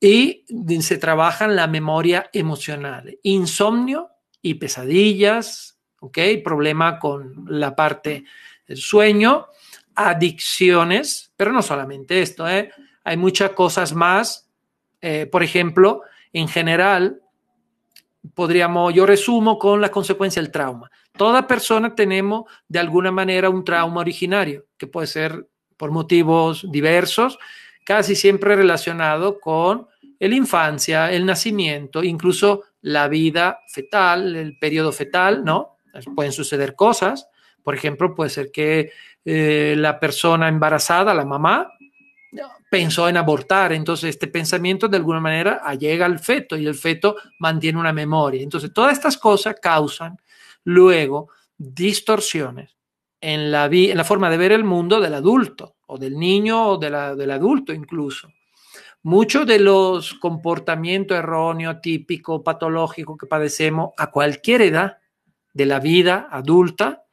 Y se trabaja en la memoria emocional. Insomnio y pesadillas, ¿ok? Problema con la parte del sueño adicciones, pero no solamente esto, ¿eh? hay muchas cosas más. Eh, por ejemplo, en general, podríamos, yo resumo con las consecuencias del trauma. Toda persona tenemos de alguna manera un trauma originario, que puede ser por motivos diversos, casi siempre relacionado con la infancia, el nacimiento, incluso la vida fetal, el periodo fetal, ¿no? Pueden suceder cosas. Por ejemplo, puede ser que eh, la persona embarazada, la mamá, pensó en abortar. Entonces, este pensamiento de alguna manera llega al feto y el feto mantiene una memoria. Entonces, todas estas cosas causan luego distorsiones en la, en la forma de ver el mundo del adulto o del niño o de la, del adulto incluso. Muchos de los comportamientos erróneos, típicos, patológicos que padecemos a cualquier edad de la vida adulta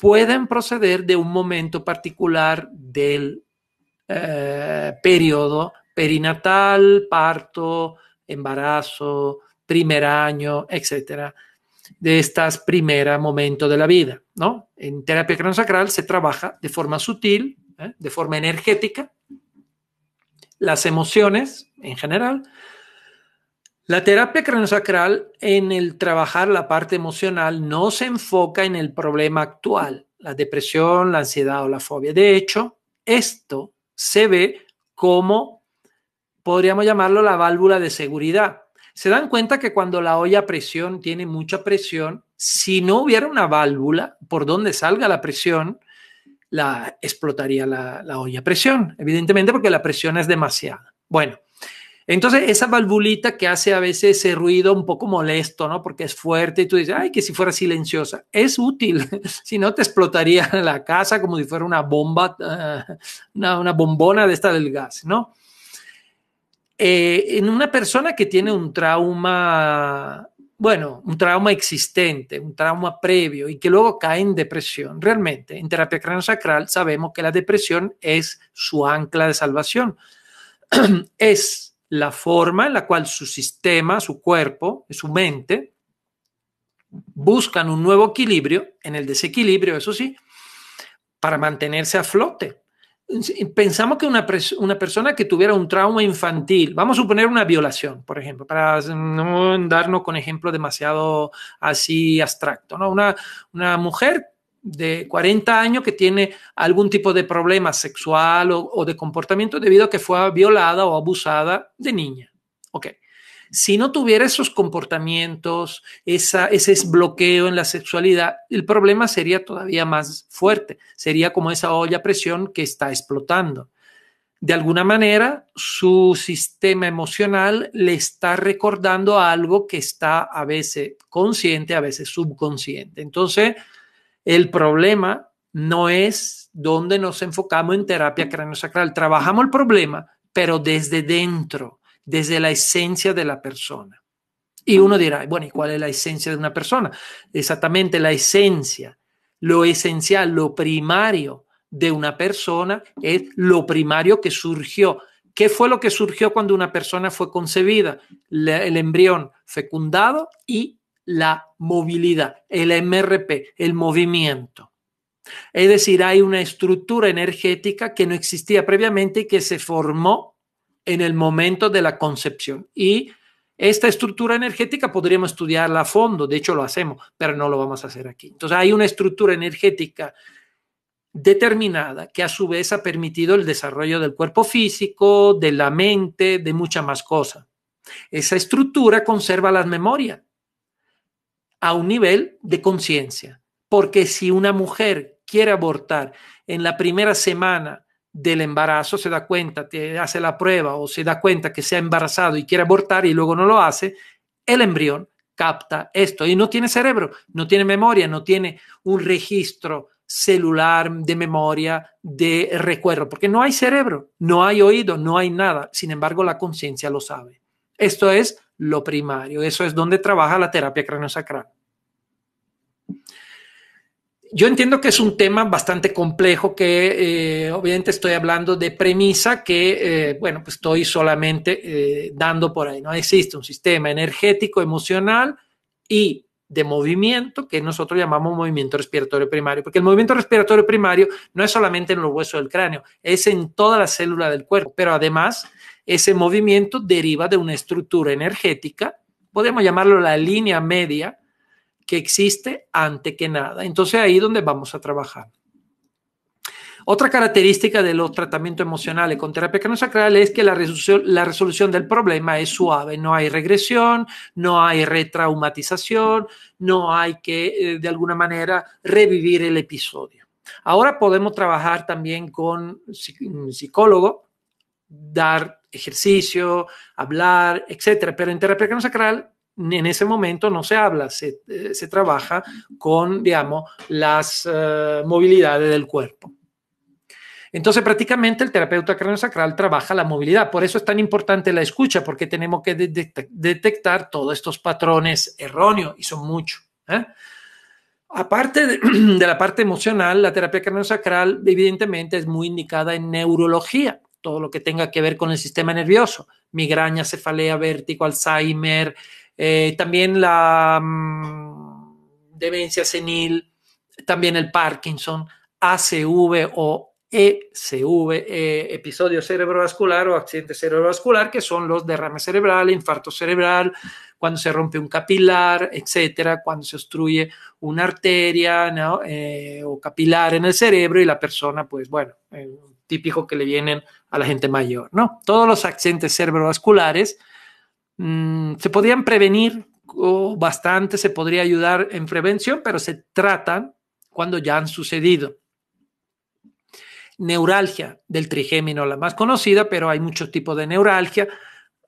pueden proceder de un momento particular del eh, periodo perinatal, parto, embarazo, primer año, etcétera, de estas primeras momentos de la vida, ¿no? En terapia cronosacral se trabaja de forma sutil, ¿eh? de forma energética, las emociones en general la terapia craniosacral en el trabajar la parte emocional no se enfoca en el problema actual, la depresión, la ansiedad o la fobia. De hecho, esto se ve como, podríamos llamarlo, la válvula de seguridad. Se dan cuenta que cuando la olla a presión tiene mucha presión, si no hubiera una válvula por donde salga la presión, la explotaría la, olla a presión, evidentemente porque la presión es demasiada. Bueno, entonces, esa valvulita que hace a veces ese ruido un poco molesto, ¿no? Porque es fuerte y tú dices, ay, que si fuera silenciosa, es útil. si no, te explotaría la casa como si fuera una bomba, una, bombona de esta del gas, ¿no? Eh, en una persona que tiene un trauma, bueno, un trauma existente, un trauma previo y que luego cae en depresión. Realmente, en terapia craniosacral sabemos que la depresión es su ancla de salvación. es la forma en la cual su sistema, su cuerpo, su mente buscan un nuevo equilibrio, en el desequilibrio, eso sí, para mantenerse a flote. Pensamos que una, persona que tuviera un trauma infantil, vamos a suponer una violación, por ejemplo, para no darnos con ejemplo demasiado así abstracto, ¿no? una, una mujer de 40 años que tiene algún tipo de problema sexual o, de comportamiento debido a que fue violada o abusada de niña. Ok. Si no tuviera esos comportamientos, esa, ese bloqueo en la sexualidad, el problema sería todavía más fuerte. Sería como esa olla presión que está explotando. De alguna manera, su sistema emocional le está recordando algo que está a veces consciente, a veces subconsciente. Entonces, el problema no es donde nos enfocamos en terapia craniosacral. Trabajamos el problema, pero desde dentro, desde la esencia de la persona. Y uno dirá, bueno, ¿y cuál es la esencia de una persona? Exactamente, la esencia, lo esencial, lo primario de una persona es lo primario que surgió. ¿Qué fue lo que surgió cuando una persona fue concebida? el embrión fecundado y la movilidad, el MRP, el movimiento. Es decir, hay una estructura energética que no existía previamente y que se formó en el momento de la concepción. Y esta estructura energética podríamos estudiarla a fondo, de hecho lo hacemos, pero no lo vamos a hacer aquí. Entonces hay una estructura energética determinada que a su vez ha permitido el desarrollo del cuerpo físico, de la mente, de muchas más cosas. Esa estructura conserva las memorias a un nivel de conciencia. Porque si una mujer quiere abortar en la primera semana del embarazo, se da cuenta, te hace la prueba o se da cuenta que se ha embarazado y quiere abortar y luego no lo hace, el embrión capta esto y no tiene cerebro, no tiene memoria, no tiene un registro celular de memoria, de recuerdo, porque no hay cerebro, no hay oído, no hay nada. Sin embargo, la conciencia lo sabe. Esto es lo primario. Eso es donde trabaja la terapia craneosacral. Yo entiendo que es un tema bastante complejo que eh, obviamente estoy hablando de premisa que, eh, bueno, pues estoy solamente eh, dando por ahí. No existe un sistema energético, emocional y de movimiento que nosotros llamamos movimiento respiratorio primario, porque el movimiento respiratorio primario no es solamente en los huesos del cráneo, es en toda la célula del cuerpo, pero además ese movimiento deriva de una estructura energética, podemos llamarlo la línea media, que existe ante que nada. Entonces ahí es donde vamos a trabajar. Otra característica de los tratamientos emocionales con terapia craniosacral es que la resolución, la resolución del problema es suave, no hay regresión, no hay retraumatización, no hay que eh, de alguna manera revivir el episodio. Ahora podemos trabajar también con un psicólogo, dar ejercicio, hablar, etcétera. Pero en terapia craniosacral en ese momento no se habla, se, eh, trabaja con, digamos, las eh, movilidades del cuerpo. Entonces, prácticamente el terapeuta craniosacral trabaja la movilidad. Por eso es tan importante la escucha, porque tenemos que detectar todos estos patrones erróneos, y son muchos. ¿eh? Aparte de, de, la parte emocional, la terapia craniosacral evidentemente es muy indicada en neurología todo lo que tenga que ver con el sistema nervioso, migraña, cefalea, vértigo, Alzheimer, eh, también la mm, demencia senil, también el Parkinson, ACV o ECV, eh, episodio cerebrovascular o accidente cerebrovascular, que son los derrames cerebrales, infarto cerebral, cuando se rompe un capilar, etcétera, cuando se obstruye una arteria eh, o capilar en el cerebro y la persona, pues bueno, típico que le vienen a la gente mayor, ¿no? Todos los accidentes cerebrovasculares mm, se podrían prevenir o bastante, se podría ayudar en prevención, pero se tratan cuando ya han sucedido. Neuralgia del trigémino, la más conocida, pero hay muchos tipos de neuralgia.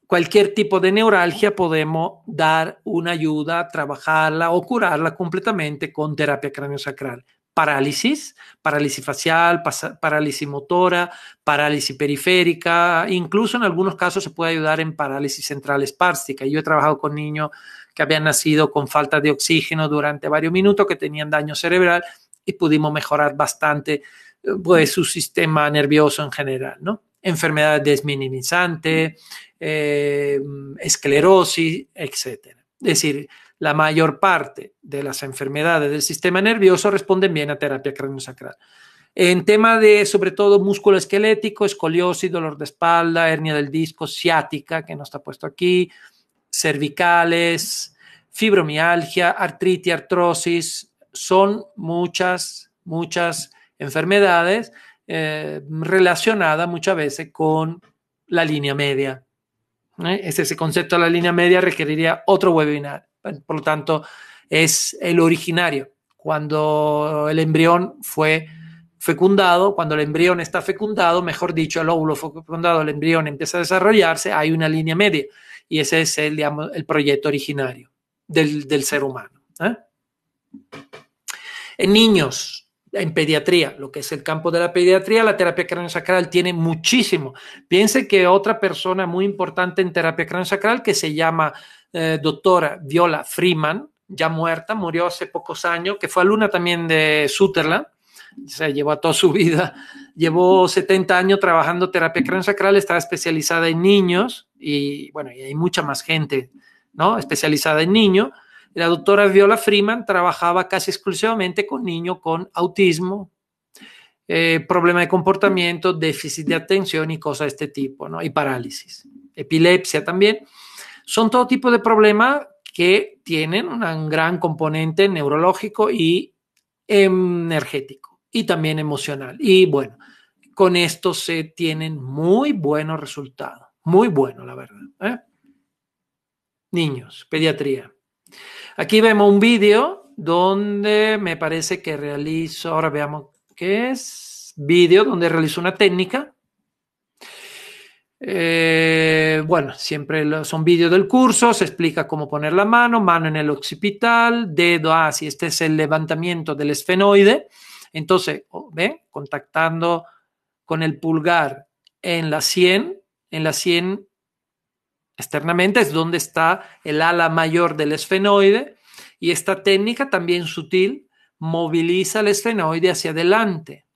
Cualquier tipo de neuralgia podemos dar una ayuda, trabajarla o curarla completamente con terapia sacral parálisis, parálisis facial, parálisis motora, parálisis periférica, incluso en algunos casos se puede ayudar en parálisis central espástica. Yo he trabajado con niños que habían nacido con falta de oxígeno durante varios minutos, que tenían daño cerebral y pudimos mejorar bastante pues, su sistema nervioso en general, ¿no? Enfermedades desminimizantes, eh, esclerosis, etc. Es decir, la mayor parte de las enfermedades del sistema nervioso responden bien a terapia craniosacral. En tema de, sobre todo, músculo esquelético, escoliosis, dolor de espalda, hernia del disco, ciática, que no está puesto aquí, cervicales, fibromialgia, artritis, artrosis, son muchas, muchas enfermedades eh, relacionadas muchas veces con la línea media. ¿eh? ese concepto de la línea media requeriría otro webinar por lo tanto es el originario. Cuando el embrión fue fecundado, cuando el embrión está fecundado, mejor dicho, el óvulo fue fecundado, el embrión empieza a desarrollarse, hay una línea media y ese es el, el proyecto originario del, ser humano. ¿eh? En niños, en pediatría, lo que es el campo de la pediatría, la terapia craniosacral tiene muchísimo. Piense que otra persona muy importante en terapia craniosacral que se llama eh, doctora Viola Freeman, ya muerta, murió hace pocos años, que fue alumna también de Sutherland, se llevó toda su vida, llevó 70 años trabajando terapia craneosacral, estaba especializada en niños y bueno, y hay mucha más gente, ¿no? Especializada en niños. La doctora Viola Freeman trabajaba casi exclusivamente con niños con autismo, eh, problema de comportamiento, déficit de atención y cosas de este tipo, ¿no? Y parálisis, epilepsia también. Son todo tipo de problemas que tienen un gran componente neurológico y energético y también emocional. Y bueno, con esto se tienen muy buenos resultados, muy bueno, la verdad. ¿eh? Niños, pediatría. Aquí vemos un vídeo donde me parece que realizo, ahora veamos qué es, vídeo donde realizo una técnica eh, bueno, siempre son vídeos del curso, se explica cómo poner la mano, mano en el occipital, dedo, así, ah, este es el levantamiento del esfenoide, entonces, ¿ven? Contactando con el pulgar en la sien, en la sien externamente es donde está el ala mayor del esfenoide y esta técnica también sutil moviliza el esfenoide hacia adelante.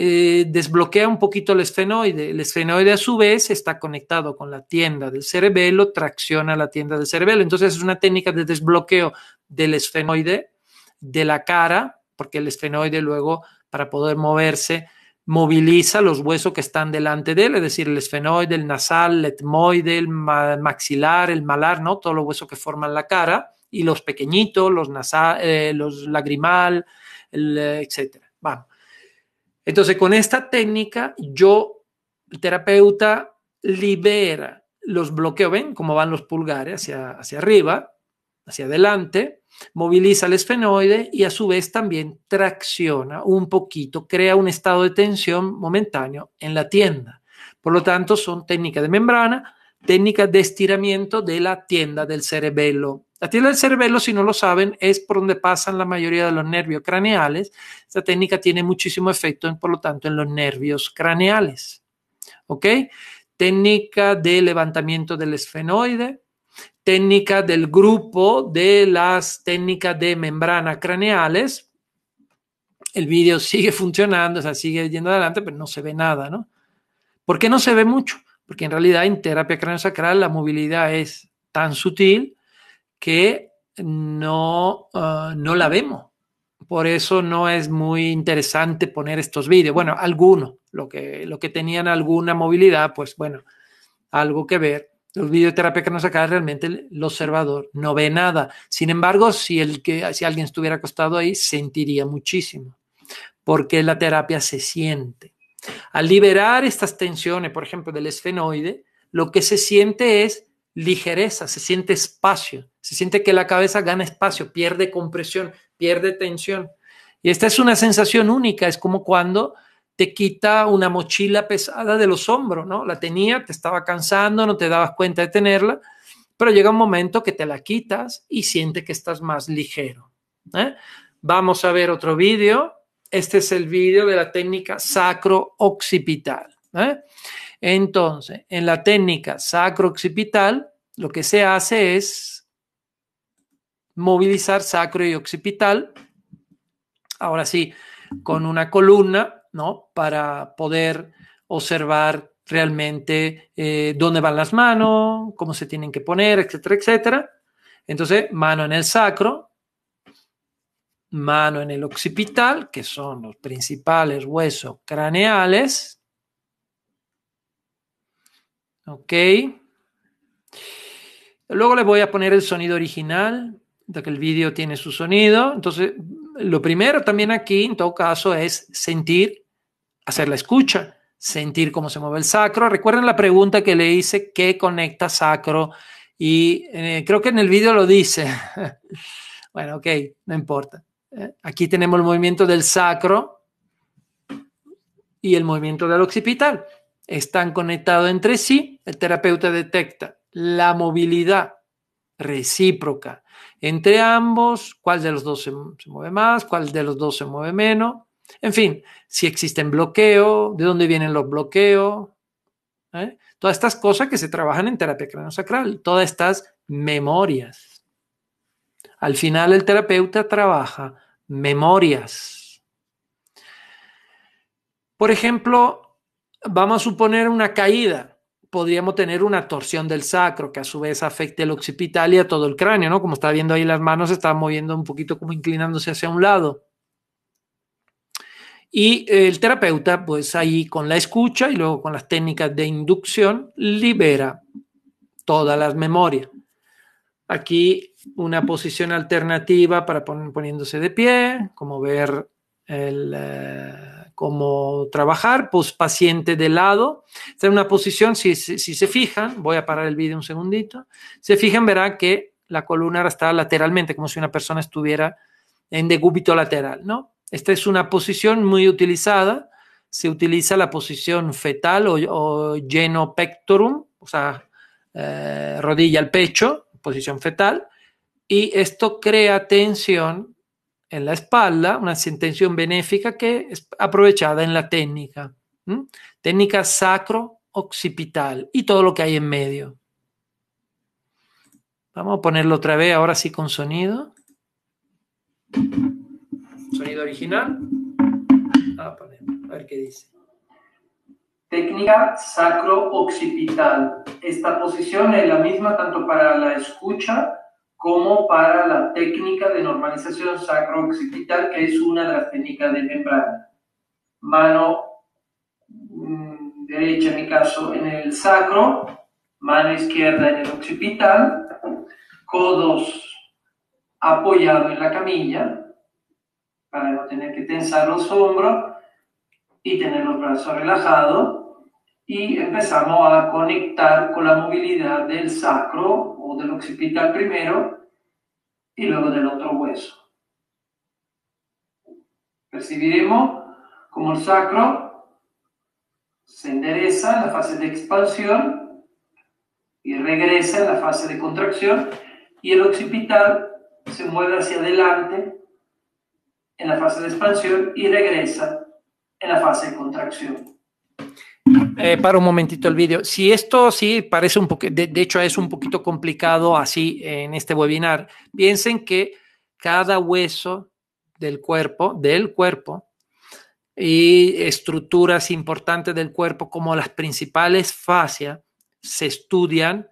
Eh, desbloquea un poquito el esfenoide. El esfenoide a su vez está conectado con la tienda del cerebelo, tracciona la tienda del cerebelo. Entonces es una técnica de desbloqueo del esfenoide, de la cara, porque el esfenoide luego para poder moverse moviliza los huesos que están delante de él, es decir, el esfenoide, el nasal, el etmoide, el maxilar, el malar, ¿no? Todos los huesos que forman la cara y los pequeñitos, los nasal, eh, los lagrimal, el, eh, etcétera. Vamos. Entonces, con esta técnica, yo, el terapeuta, libera los bloqueos, ven cómo van los pulgares hacia, hacia arriba, hacia adelante, moviliza el esfenoide y a su vez también tracciona un poquito, crea un estado de tensión momentáneo en la tienda. Por lo tanto, son técnicas de membrana, técnicas de estiramiento de la tienda del cerebelo. La tierra del cerebelo, si no lo saben, es por donde pasan la mayoría de los nervios craneales. Esta técnica tiene muchísimo efecto, por lo tanto, en los nervios craneales. ¿Ok? Técnica de levantamiento del esfenoide, técnica del grupo de las técnicas de membrana craneales. El vídeo sigue funcionando, o sea, sigue yendo adelante, pero no se ve nada, ¿no? ¿Por qué no se ve mucho? Porque en realidad en terapia craneosacral la movilidad es tan sutil que no, ah, no la vemos. Por eso no es muy interesante poner estos vídeos. Bueno, algunos, lo que, lo que tenían alguna movilidad, pues bueno, algo que ver. Los terapia que nos acaba realmente el observador no ve nada. Sin embargo, si, el que, si alguien estuviera acostado ahí, sentiría muchísimo, porque la terapia se siente. Al liberar estas tensiones, por ejemplo, del esfenoide, lo que se siente es ligereza, se siente espacio, se siente que la cabeza gana espacio, pierde compresión, pierde tensión. Y esta es una sensación única, es como cuando te quita una mochila pesada de los hombros, ¿no? La tenía, te estaba cansando, no te dabas cuenta de tenerla, pero llega un momento que te la quitas y siente que estás más ligero. ¿eh? Vamos a ver otro vídeo. Este es el vídeo de la técnica sacro-occipital. ¿eh? Entonces, en la técnica sacro-occipital, lo que se hace es movilizar sacro y occipital, ahora sí, con una columna, ¿no? Para poder observar realmente eh, dónde van las manos, cómo se tienen que poner, etcétera, etcétera. Entonces, mano en el sacro, mano en el occipital, que son los principales huesos craneales, Ok. Luego le voy a poner el sonido original, ya que el vídeo tiene su sonido. Entonces, lo primero también aquí, en todo caso, es sentir, hacer la escucha, sentir cómo se mueve el sacro. Recuerden la pregunta que le hice, ¿qué conecta sacro? Y eh, creo que en el vídeo lo dice. bueno, ok, no importa. Eh, aquí tenemos el movimiento del sacro y el movimiento del occipital están conectados entre sí, el terapeuta detecta la movilidad recíproca entre ambos, cuál de los dos se, mueve más, cuál de los dos se mueve menos, en fin, si existen bloqueos, de dónde vienen los bloqueos, ¿eh? todas estas cosas que se trabajan en terapia craniosacral, todas estas memorias. Al final el terapeuta trabaja memorias. Por ejemplo, vamos a suponer una caída, podríamos tener una torsión del sacro que a su vez afecte el occipital y a todo el cráneo, ¿no? Como está viendo ahí las manos, están moviendo un poquito como inclinándose hacia un lado. Y el terapeuta, pues ahí con la escucha y luego con las técnicas de inducción, libera todas las memorias. Aquí una posición alternativa para poniéndose de pie, como ver el... Eh, como trabajar, pues paciente de lado, Esta es una posición, si, si, se fijan, voy a parar el vídeo un segundito, se fijan, verán que la columna está lateralmente, como si una persona estuviera en decúbito lateral, ¿no? Esta es una posición muy utilizada, se utiliza la posición fetal o, o lleno pectorum, o sea, eh, rodilla al pecho, posición fetal, y esto crea tensión en la espalda, una sentencia benéfica que es aprovechada en la técnica. Técnica sacro-occipital y todo lo que hay en medio. Vamos a ponerlo otra vez, ahora sí con sonido. Sonido original. a ver qué dice. Técnica sacro-occipital. Esta posición es la misma tanto para la escucha como para la técnica de normalización sacro-occipital, que es una de las técnicas de membrana. Mano mm, derecha, en mi caso, en el sacro, mano izquierda en el occipital, codos apoyados en la camilla, para no tener que tensar los hombros y tener los brazos relajados. Y empezamos a conectar con la movilidad del sacro del occipital primero y luego del otro hueso. Percibiremos como el sacro se endereza en la fase de expansión y regresa en la fase de contracción y el occipital se mueve hacia adelante en la fase de expansión y regresa en la fase de contracción. Eh, para un momentito el vídeo. Si esto sí parece un poquito, de, hecho es un poquito complicado así en este webinar, piensen que cada hueso del cuerpo, del cuerpo, y estructuras importantes del cuerpo como las principales fascias se estudian,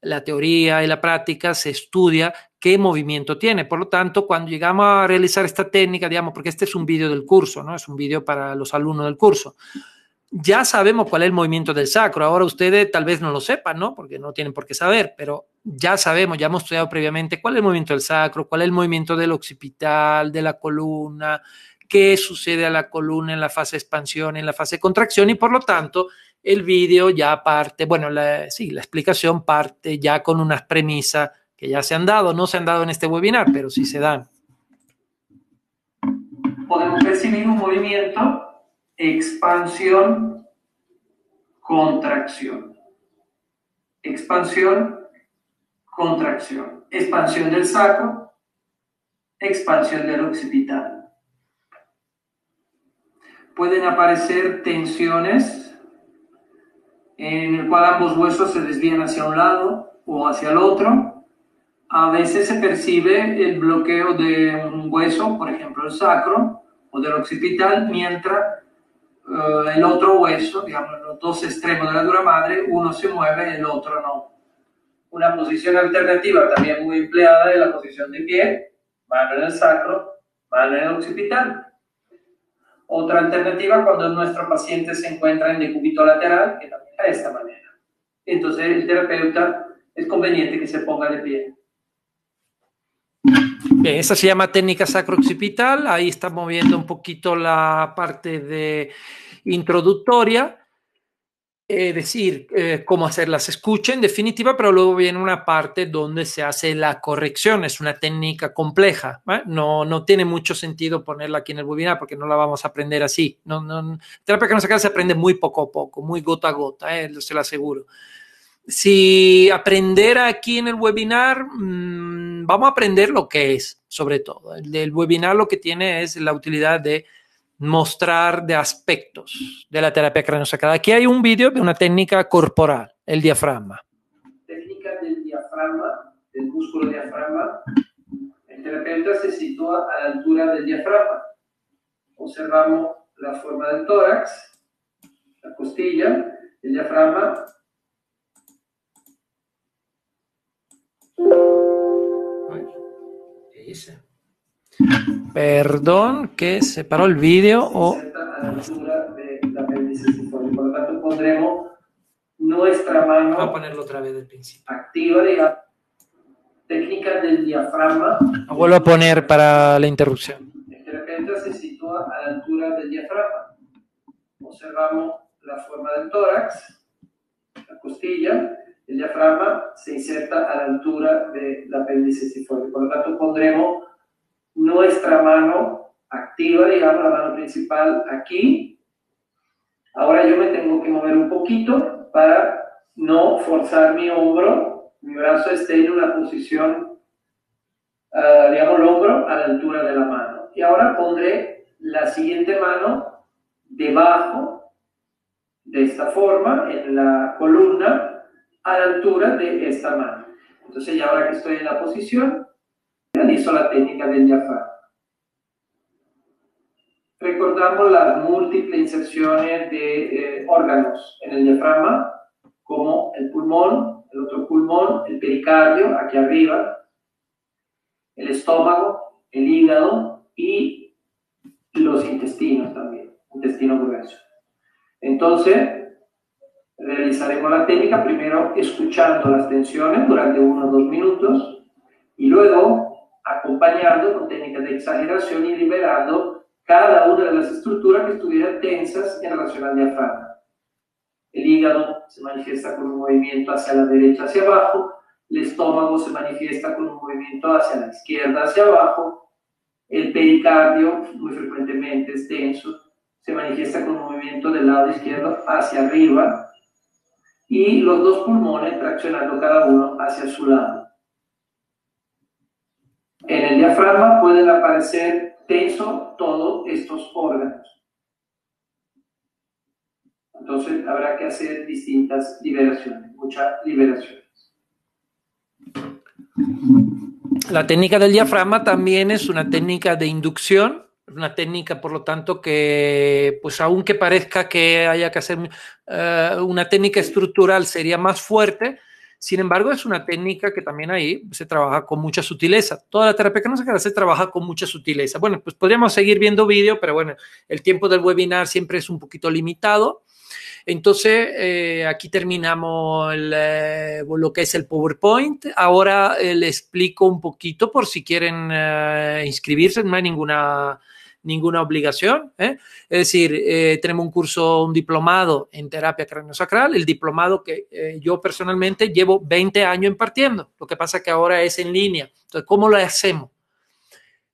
la teoría y la práctica se estudia qué movimiento tiene. Por lo tanto, cuando llegamos a realizar esta técnica, digamos, porque este es un vídeo del curso, ¿no? Es un vídeo para los alumnos del curso ya sabemos cuál es el movimiento del sacro. Ahora ustedes eh, tal vez no lo sepan, ¿no? Porque no tienen por qué saber, pero ya sabemos, ya hemos estudiado previamente cuál es el movimiento del sacro, cuál es el movimiento del occipital, de la columna, qué sucede a la columna en la fase de expansión, en la fase de contracción y por lo tanto el vídeo ya parte, bueno, sí, la explicación parte ya con unas premisas que ya se han dado, no se han dado en este webinar, pero sí se dan. Podemos ver si mismo movimiento expansión, contracción. Expansión, contracción. Expansión del saco, expansión del occipital. Pueden aparecer tensiones en el cual ambos huesos se desvían hacia un lado o hacia el otro. A veces se percibe el bloqueo de un hueso, por ejemplo el sacro o del occipital, mientras eh, el otro hueso, digamos, los dos extremos de la dura madre, uno se mueve, y el otro no. Una posición alternativa también muy empleada es la posición de pie, mano en el sacro, mano en el occipital. Otra alternativa cuando nuestro paciente se encuentra en el decúbito lateral, que también de esta manera. Entonces el terapeuta es conveniente que se ponga de pie. Bien, esta se llama técnica sacroccipital. Ahí estamos viendo un poquito la parte de introductoria, es eh, decir, eh, cómo hacerlas. las en definitiva, pero luego viene una parte donde se hace la corrección. Es una técnica compleja. ¿eh? No, no tiene mucho sentido ponerla aquí en el webinar porque no la vamos a aprender así. No, no, terapia acaba se aprende muy poco a poco, muy gota a gota, se lo aseguro. Si aprender aquí en el webinar, mm, vamos a aprender lo que es, sobre todo. El, webinar lo que tiene es la utilidad de mostrar de aspectos de la terapia craneosacral. Aquí hay un vídeo de una técnica corporal, el diafragma. Técnica del diafragma, del músculo diafragma. El terapeuta se sitúa a la altura del diafragma. Observamos la forma del tórax, la costilla, el diafragma. Perdón que se paró el vídeo o... nuestra mano... Voy a ponerlo otra vez del principio. Activa, la técnica del diafragma. Lo vuelvo a poner para la interrupción. El repente se sitúa a la altura del diafragma. Observamos la forma del tórax, la costilla, el diafragma se inserta a la altura del apéndice sifoide. Por lo tanto, pondremos nuestra mano activa, digamos, la mano principal aquí. Ahora yo me tengo que mover un poquito para no forzar mi hombro, mi brazo esté en una posición, ah, digamos, el hombro a la altura de la mano. Y ahora pondré la siguiente mano debajo, de esta forma, en la columna, a la altura de esta mano. Entonces ya ahora que estoy en la posición, realizo la técnica del diafragma. Recordamos las múltiples inserciones de eh, órganos en el diafragma, como el pulmón, el otro pulmón, el pericardio, aquí arriba, el estómago, el hígado y los intestinos también, intestino grueso. Entonces, realizaremos la técnica primero escuchando las tensiones durante unos dos minutos y luego acompañando con técnicas de exageración y liberando cada una de las estructuras que estuvieran tensas en relación al diafragma. El hígado se manifiesta con un movimiento hacia la derecha, hacia abajo, el estómago se manifiesta con un movimiento hacia la izquierda, hacia abajo, el pericardio muy frecuentemente es tenso, se manifiesta con un movimiento del lado izquierdo hacia arriba, y los dos pulmones traccionando cada uno hacia su lado. En el diafragma pueden aparecer tenso todos estos órganos. Entonces habrá que hacer distintas liberaciones, muchas liberaciones. La técnica del diafragma también es una técnica de inducción una técnica, por lo tanto, que, pues aunque parezca que haya que hacer eh, una técnica estructural sería más fuerte, sin embargo, es una técnica que también ahí se trabaja con mucha sutileza. Toda la terapia que no se trabaja con mucha sutileza. Bueno, pues podríamos seguir viendo vídeo, pero bueno, el tiempo del webinar siempre es un poquito limitado. Entonces, eh, aquí terminamos eh, lo que es el PowerPoint. Ahora le explico un poquito por si quieren inscribirse, no hay ninguna ninguna obligación. ¿eh? Es decir, eh, tenemos un curso, un diplomado en terapia craniosacral, el diplomado que eh, yo personalmente llevo 20 años impartiendo. Lo que pasa que ahora es en línea. Entonces, ¿cómo lo hacemos?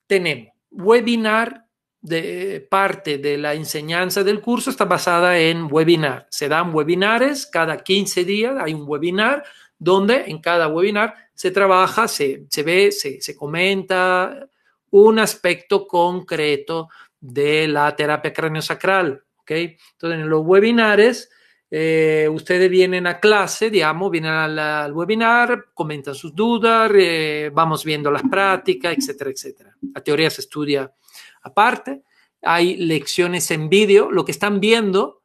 Tenemos webinar de parte de la enseñanza del curso está basada en webinar. Se dan webinares cada 15 días, hay un webinar donde en cada webinar se trabaja, se, se ve, se, se comenta, un aspecto concreto de la terapia craniosacral. ¿ok? Entonces, en los webinares, eh, ustedes vienen a clase, digamos, vienen al, webinar, comentan sus dudas, eh, vamos viendo las prácticas, etcétera, etcétera. La teoría se estudia aparte. Hay lecciones en vídeo. Lo que están viendo,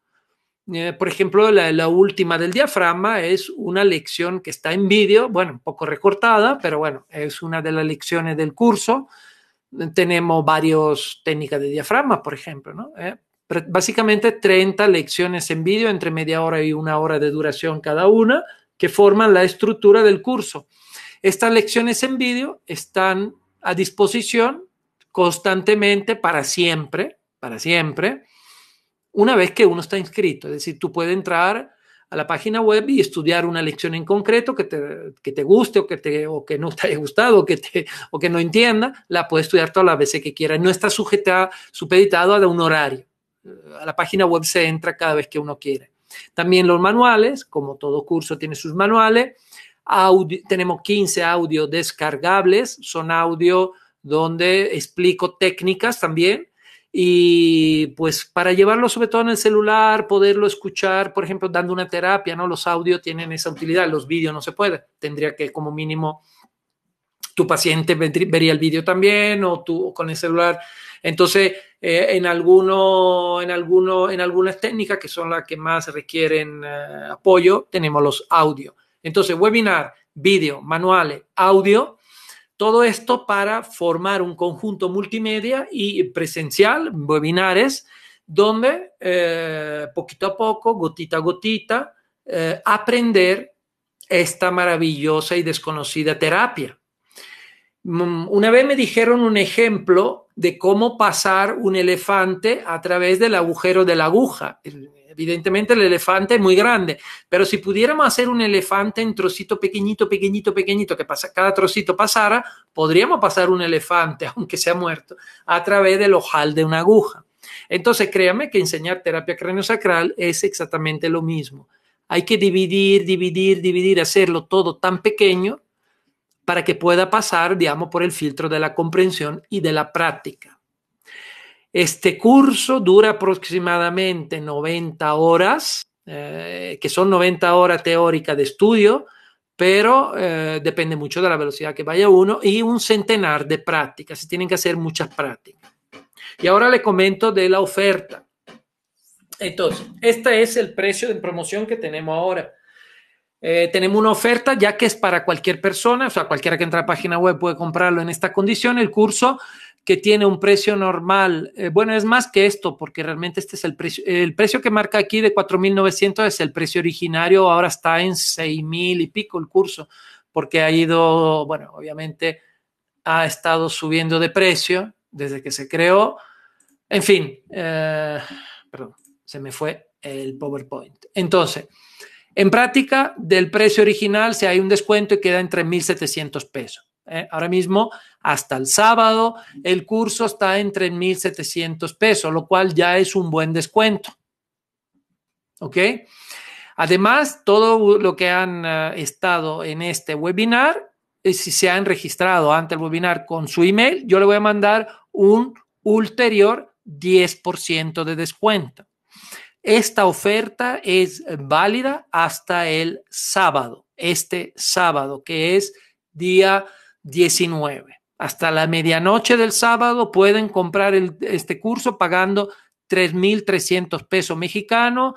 eh, por ejemplo, la, la, última del diafragma es una lección que está en vídeo, bueno, un poco recortada, pero bueno, es una de las lecciones del curso tenemos varias técnicas de diafragma, por ejemplo, ¿no? ¿Eh? Básicamente 30 lecciones en vídeo entre media hora y una hora de duración cada una que forman la estructura del curso. Estas lecciones en vídeo están a disposición constantemente para siempre, para siempre, una vez que uno está inscrito. Es decir, tú puedes entrar a la página web y estudiar una lección en concreto que te, guste o que, te, que no te haya gustado o que, te, o que no entienda, la puedes estudiar todas las veces que quieras. No está sujeta, supeditado a un horario. A la página web se entra cada vez que uno quiere. También los manuales, como todo curso tiene sus manuales. tenemos 15 audios descargables, son audio donde explico técnicas también y pues para llevarlo sobre todo en el celular, poderlo escuchar, por ejemplo, dando una terapia, ¿no? Los audios tienen esa utilidad, los vídeos no se puede, tendría que como mínimo tu paciente vería el vídeo también o tú con el celular. Entonces, eh, en, alguno, en, alguno, en algunas técnicas que son las que más requieren eh, apoyo, tenemos los audios. Entonces, webinar, vídeo, manuales, audio, todo esto para formar un conjunto multimedia y presencial, webinares, donde eh, poquito a poco, gotita a gotita, eh, aprender esta maravillosa y desconocida terapia. Mm, una vez me dijeron un ejemplo de cómo pasar un elefante a través del agujero de la aguja. Evidentemente el elefante es muy grande, pero si pudiéramos hacer un elefante en trocito pequeñito, pequeñito, pequeñito, que cada trocito pasara, podríamos pasar un elefante, aunque sea muerto, a través del ojal de una aguja. Entonces, créame que enseñar terapia craniosacral es exactamente lo mismo. Hay que dividir, dividir, dividir, hacerlo todo tan pequeño para que pueda pasar, digamos, por el filtro de la comprensión y de la práctica. Este curso dura aproximadamente 90 horas, eh, que son 90 horas teóricas de estudio, pero eh, depende mucho de la velocidad que vaya uno y un centenar de prácticas, se tienen que hacer muchas prácticas. Y ahora le comento de la oferta. Entonces, este es el precio de promoción que tenemos ahora. Eh, tenemos una oferta ya que es para cualquier persona, o sea, cualquiera que entra a la página web puede comprarlo en esta condición, el curso que tiene un precio normal. Eh, bueno, es más que esto, porque realmente este es el precio. El precio que marca aquí de 4.900 es el precio originario, ahora está en 6.000 y pico el curso, porque ha ido, bueno, obviamente ha estado subiendo de precio desde que se creó. En fin, eh, perdón, se me fue el PowerPoint. Entonces, en práctica, del precio original, si hay un descuento, y queda entre 1,700 pesos. ¿eh? ahora mismo, hasta el sábado, el curso está en 3.700 pesos, lo cual ya es un buen descuento. ¿Ok? Además, todo lo que han eh, estado en este webinar, eh, si se han registrado ante el webinar con su email, yo le voy a mandar un ulterior 10% de descuento. Esta oferta es válida hasta el sábado, este sábado, que es día 19. Hasta la medianoche del sábado pueden comprar este curso pagando 3.300 pesos mexicanos,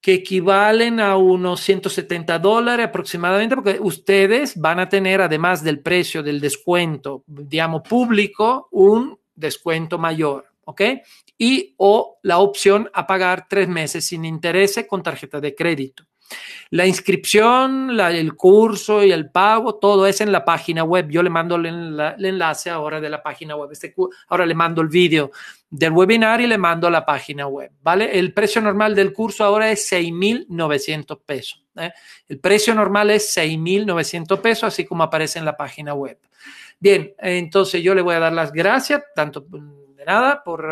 que equivalen a unos 170 dólares aproximadamente, porque ustedes van a tener, además del precio del descuento, digamos, público, un descuento mayor, ¿ok? Y o la opción a pagar tres meses sin interés con tarjeta de crédito. La inscripción, el curso y el pago, todo es en la página web. Yo le mando el, enlace ahora de la página web. Este ahora le mando el vídeo del webinar y le mando la página web, ¿vale? El precio normal del curso ahora es 6.900 pesos. ¿eh? El precio normal es 6.900 pesos, así como aparece en la página web. Bien, entonces yo le voy a dar las gracias, tanto nada eh, por,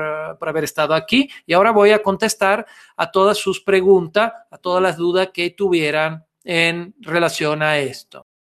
haber estado aquí y ahora voy a contestar a todas sus preguntas, a todas las dudas que tuvieran en relación a esto.